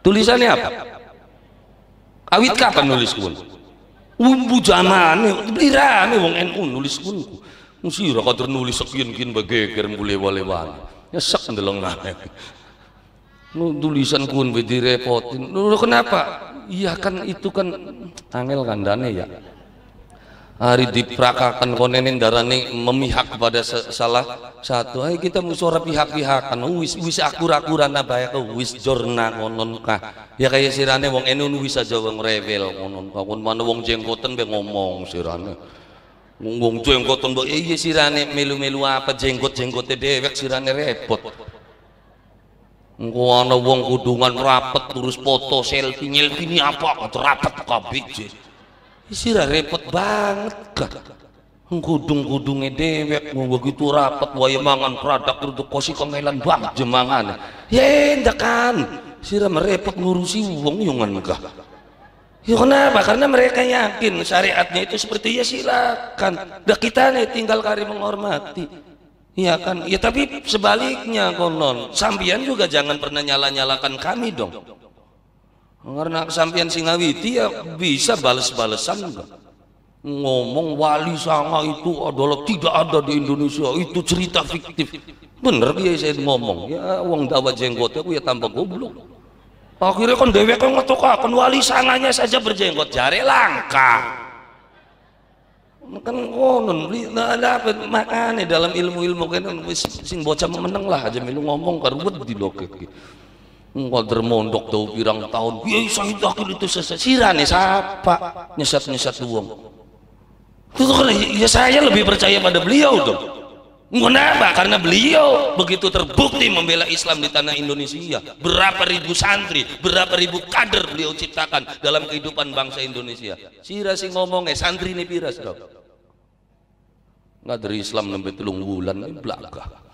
tulisannya apa awit kapan nulis kuwi? umbu zaman beli rame wong NU nulis kunku mesti ora kader nulis sekian kian bageger mulai wale-wale nyesek nang Lu tulisan kun direpotin. Lu kenapa? Iya kan itu kan angel kandane ya. Hari diprakakan konenin darane memihak kepada salah satu. Ayo kita musuh pihak-pihakan. Wis wis akur-akuran bayar ke wis jorna konon kah. Ya si sirane wong enun wis aja wong revel konon kah. Kon mana wong jenggoten be ngomong sirane. Wong jenggoten be. iya sirane melu-melu apa jenggot-jenggote dewek sirane repot engko ana wong kudungan rapet terus foto selfie nyelfie ini apa kok rapet kabeh isira repot banget gak kudung-kudunge dewek mau begitu rapet wae mangan produk ruduk kosi kemelan banget jemangan ya ndakan sira merepot ngurusi wong yo gak ya kenapa karena mereka yakin syariatnya itu seperti ya silakan dah kita nih tinggal kari menghormati Iya kan? Ya tapi sebaliknya konon, sambian juga jangan pernah nyala-nyalakan kami dong. Karena sambian Singawiti ya bisa bales-balesan Ngomong wali sanga itu adalah tidak ada di Indonesia, itu cerita fiktif. Bener dia saya ngomong, ya uang dawa jenggot aku ya tambah goblok. Akhirnya kan dewek kan ngetokakan wali sanganya saja berjenggot, jari langka kan konon ada nah, apa makanya dalam ilmu-ilmu kan sing bocah meneng lah aja melu ngomong karo wedi lho kek Ngkoder termondok tau pirang tahun kiai iya, sahid akhir itu sesat nih siapa nyesat-nyesat wong itu kan ya saya lebih percaya pada beliau dong Kenapa? Karena beliau begitu terbukti membela Islam di tanah Indonesia. Berapa ribu santri, berapa ribu kader beliau ciptakan dalam kehidupan bangsa Indonesia. Sira sih ngomongnya eh, santri ini piras dong. Nggak dari Islam nembe telung wulan belaka.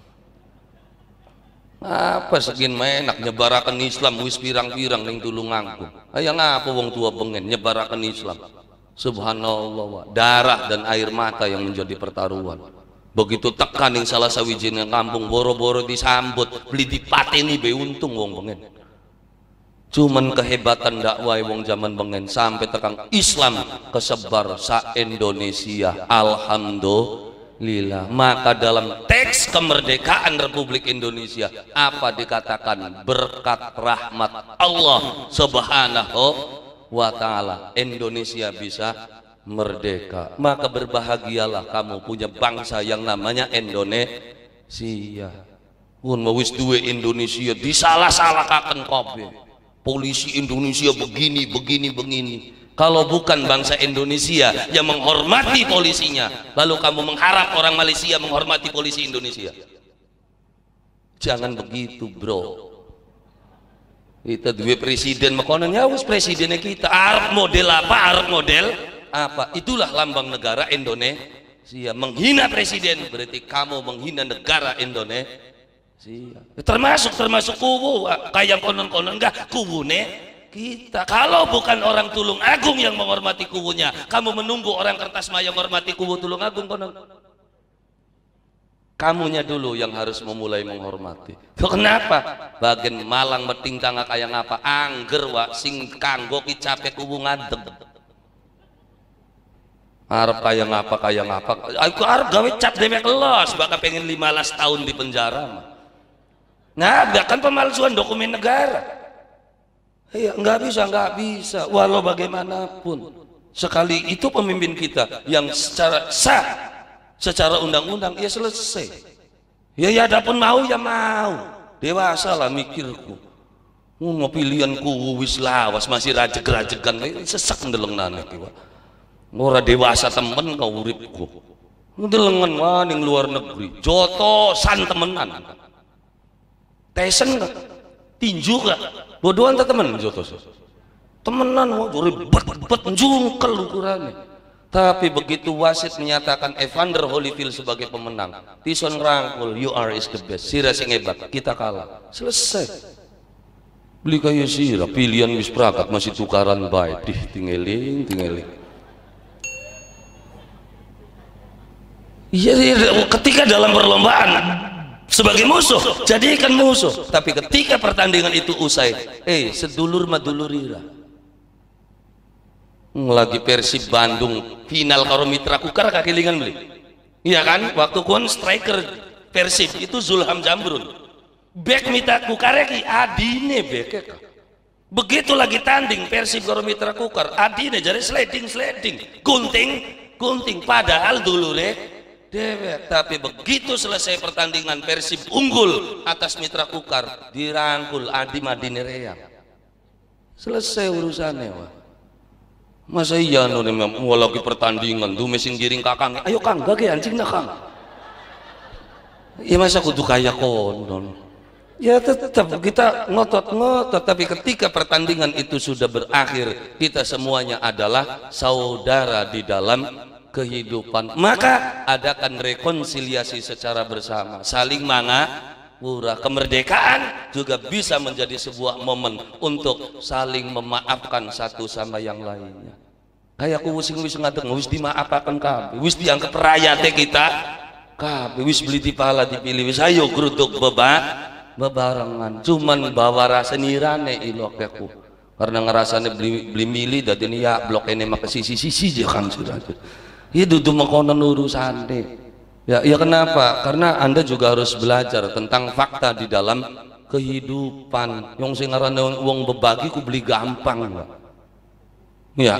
Apa segin menak nyebarakan Islam wis pirang-pirang ning angku. Ayang apa wong tua pengen nyebarakan Islam. Subhanallah, darah dan air mata yang menjadi pertaruhan begitu tekan yang salah yang kampung boro-boro disambut beli dipateni be untung wong bengen cuman kehebatan dakwah wong zaman bengen sampai tekan Islam kesebar sa Indonesia alhamdulillah maka dalam teks kemerdekaan Republik Indonesia apa dikatakan berkat rahmat Allah subhanahu wa ta'ala Indonesia bisa merdeka. Maka berbahagialah kamu punya bangsa yang namanya Indonesia. Pun wis duwe Indonesia disalah salah kaken kopi Polisi Indonesia begini, begini, begini. Kalau bukan bangsa Indonesia yang menghormati polisinya, lalu kamu mengharap orang Malaysia menghormati polisi Indonesia. Jangan begitu, bro. Kita dua presiden makanan ya wis presidennya kita Arab model apa? Arab model apa itulah lambang negara Indonesia menghina presiden berarti kamu menghina negara Indonesia termasuk termasuk kubu kayak konon-konon enggak kubu nih kita kalau bukan orang tulung agung yang menghormati kubunya kamu menunggu orang kertas mayang menghormati kubu tulung agung konon kamunya dulu yang harus memulai menghormati kok kenapa bagian malang metingkang kayak apa angger wa sing kanggo kicape capek kubu ngadeg Arab kaya ngapa kaya ngapa. Aku Arab gawe cap demek los, bakal pengen 15 tahun di penjara Nah, Nah, bahkan pemalsuan dokumen negara. Iya, nggak bisa, nggak bisa. Walau bagaimanapun, sekali itu pemimpin kita yang secara sah, secara undang-undang, ya selesai. Ya, ya, ada pun mau ya mau. Dewasa lah mikirku. Mau pilihanku wis lawas masih rajeg-rajegan, sesak ndeleng nanah ora dewasa temen kau uripku lengan wah yang luar negeri joto san temenan tesen gak tinju gak bodohan tak temen jotos temenan wah ribet ribet jungkel ukurannya tapi begitu wasit menyatakan Evander Holyfield sebagai pemenang Tison rangkul you are is the best sira sing hebat kita kalah selesai beli kayu sira pilihan wis prakat masih tukaran baik dih tinggalin tinggalin Iya, iya, iya, ketika dalam perlombaan sebagai musuh, jadi jadikan musuh. Tapi ketika pertandingan itu usai, eh sedulur madulurira. Hmm, lagi Persib Bandung final karo Mitra Kukar kaki lingan beli. Iya kan? Waktu kon striker Persib itu Zulham Jambrun. Back Mitra ya, Ki adine back, ya, Begitu lagi tanding Persib karo Mitra Kukar, adine jadi sliding sliding, gunting gunting padahal dulu deh dewek tapi begitu selesai pertandingan Persib unggul atas Mitra Kukar dirangkul Adi Madini selesai urusannya wah masa iya nih lagi pertandingan tuh mesin giring kakang ayo kang gak anjing nah kang ya masa kudu kaya konon ya tetap kita ngotot-ngotot tapi ketika pertandingan itu sudah berakhir kita semuanya adalah saudara di dalam kehidupan maka adakan rekonsiliasi secara bersama saling pura kemerdekaan juga bisa menjadi sebuah momen untuk saling memaafkan satu sama yang lainnya kayak aku sing wis ngadeg wis dimaafkan kami, wis dianggap raya teh kita kami wis beli di pala dipilih wis ayo geruduk beban bebarengan cuman bawa rasa nirane ilok aku karena ngerasane beli, beli milih dari ini ya blok ini maka sisi-sisi aja kan sudah itu iya, duduk makonan urusan deh ya, ya kenapa karena anda juga harus belajar tentang fakta di dalam kehidupan yang singaran uang berbagi ku beli gampang Pak. ya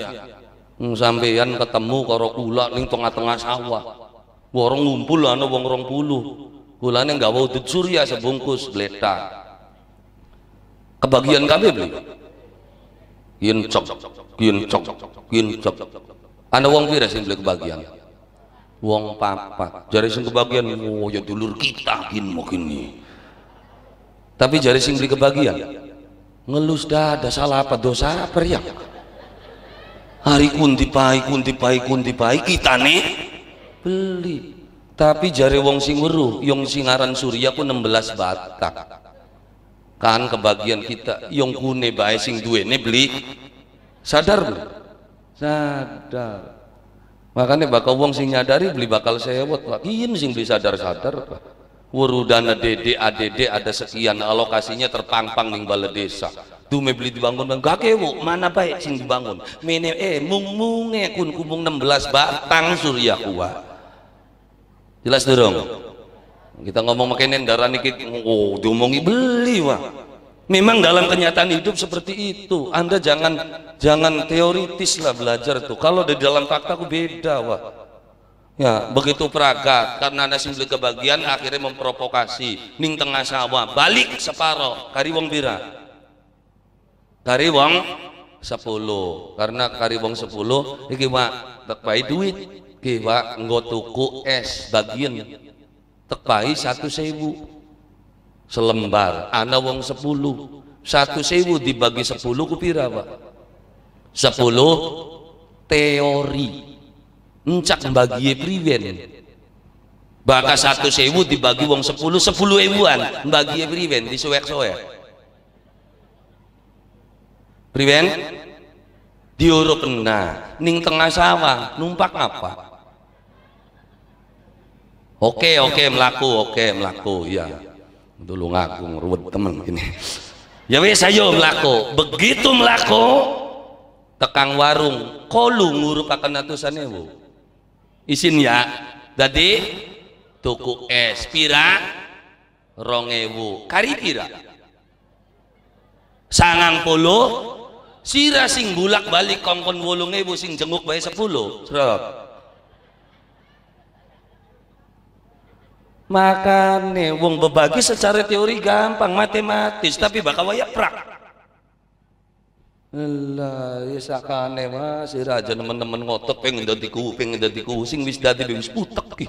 sampeyan ketemu karo kula ning tengah-tengah sawah warung ngumpul ana wong rong puluh kulane nggawa udut surya sebungkus bleta. kebagian kami beli yin cok yin cok yin cok anda wong pira sing kebagian? Wong papat. Jari sing kebagian oh ya dulur kita gin mungkin Tapi jari sing beli kebagian ngelus dada salah apa dosa apa ya? Hari kunti pai kunti pai kunti pai kita nih beli. Tapi jari wong sing weruh yang singaran surya ku 16 batak. Kan kebagian kita yang kune bae sing nih beli. Sadar belum? sadar makanya bakal wong sing nyadari beli bakal sewot pak iya sing beli sadar-sadar pak dana dede adede ada sekian alokasinya terpangpang ning balai desa mau beli dibangun bang gak kewo mana baik sing dibangun mene eh mung munge kun kumung 16 batang surya kuat jelas dorong kita ngomong makin darah nikit oh diomongi beli wah Memang dalam kenyataan hidup seperti itu. Anda jangan jangan teoritis lah belajar tuh. Kalau di dalam fakta aku beda wah. Ya, begitu peraga karena ada simbol kebagian akhirnya memprovokasi ning tengah sawah balik separo kari wong bira. Kari wong sepuluh karena kari wong sepuluh iki Pak tak pai duit iki Pak nggo es bagian tak satu seibu selembar ana wong sepuluh satu sewu dibagi sepuluh kupira pak sepuluh teori encak bagi priwen baka satu sewu dibagi wong sepuluh sepuluh ewuan bagi priwen di suwek priwen diuruk nah ning tengah sawah numpak apa oke oke melaku oke melaku ya dulu ngaku ngerubut temen gini ya wis ayo melaku begitu melaku tekang warung kolu ngurup akan atusan ibu isin ya jadi tuku es pira rong kari pira sangang polo sira sing bulak balik kongkon wolung ibu sing jenguk bayi sepuluh makane wong berbagi secara teori gampang matematis iya, tapi iya, bakal iya, waya prak Allah ya sakane mas si raja teman-teman ngotot pengen dadi kuping dadi kucing wis dadi wis putek ki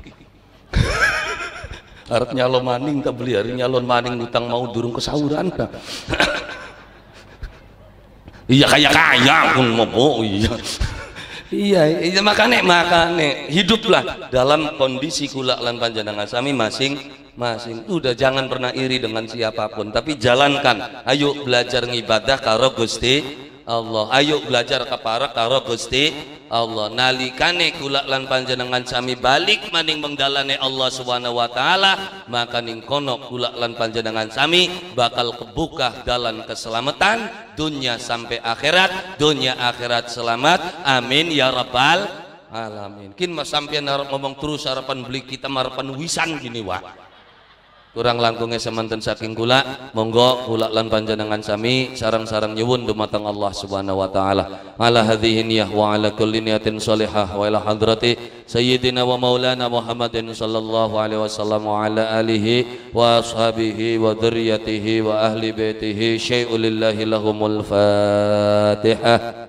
[LAUGHS] arep nyalon maning tak beli hari nyalon maning utang mau durung kesauran ta iya kaya kaya pun mau [LAUGHS] iya iya, iya makane makane hiduplah dalam kondisi kula lan panjenengan sami masing masing udah jangan pernah iri dengan siapapun tapi jalankan ayo belajar ngibadah karo Gusti Allah ayo belajar kapara karo Gusti Allah nalikane kulak lan panjenengan sami balik maning mengdalane Allah Subhanahu wa taala maka ning kono kulak lan panjenengan sami bakal kebuka dalan keselamatan dunia sampai akhirat dunia akhirat selamat amin ya rabbal alamin kin mas sampian ngomong terus harapan beli kita harapan wisan gini wa kurang langkungnya semantan saking gula monggo gula lan panjenengan sami sarang-sarang nyewun dumateng Allah Subhanahu wa taala ala hadhihi niyah wa ala kulli niyatin salihah wa ila hadrati sayyidina wa maulana Muhammadin sallallahu alaihi wasallam wa ala alihi wa ashabihi wa dhuryatihi wa ahli baitihi syai'ul lillahi lahumul fatihah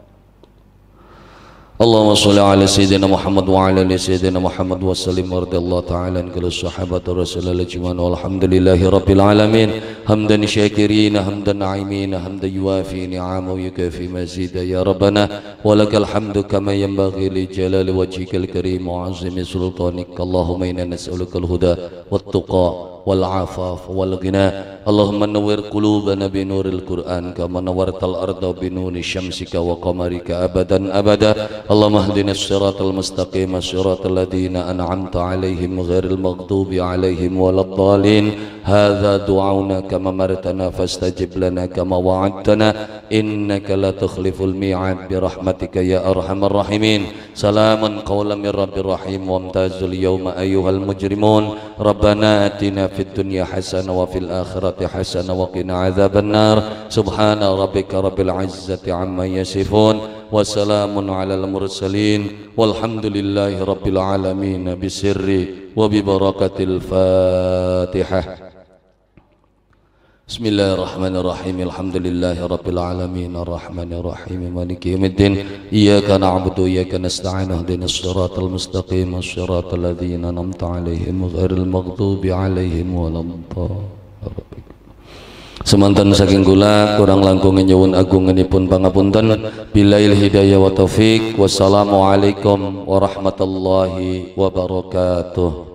اللهم صل على سيدنا محمد وعلى ال سيدنا محمد وسلم ورضي الله تعالى عن كل الصحابه الرسول الاجمعين والحمد لله رب العالمين حمدا شاكرين حمدا نعيمين حمدا يوافي نعمه ويكافي مزيدا يا ربنا ولك الحمد كما ينبغي لجلال وجهك الكريم وعظيم سلطانك اللهم انا نسالك الهدى والتقى والعفاف والغنى اللهم نور قلوبنا بنور القرآن كما نورت الأرض بنور شمسك وقمرك أبدا أبدا اللهم اهدنا الصراط المستقيم صراط الذين أنعمت عليهم غير المغضوب عليهم ولا الضالين هذا دعاؤنا كما مرتنا فاستجب لنا كما وعدتنا إنك لا تخلف الميعاد برحمتك يا أرحم الراحمين سلاما قولا من رب الرحيم وامتاز اليوم أيها المجرمون ربنا آتنا في الدنيا حسنة وفي الآخرة حسنة وقنا عذاب النار سبحان ربك رب العزة عما يصفون وسلام على المرسلين والحمد لله رب العالمين بسر وببركة الفاتحة Bismillahirrahmanirrahim. Alhamdulillahirabbil alamin arrahmanirrahim maliki yaumiddin. Iyyaka na'budu wa iyyaka nasta'in ihdinas siratal mustaqim siratal ladzina an'amta 'alaihim ghairil maghdubi 'alaihim waladdallin. Semantan saking kula kurang langkung nyuwun agunganipun pangapunten Bila hidayah wa taufik wassalamualaikum warahmatullahi wabarakatuh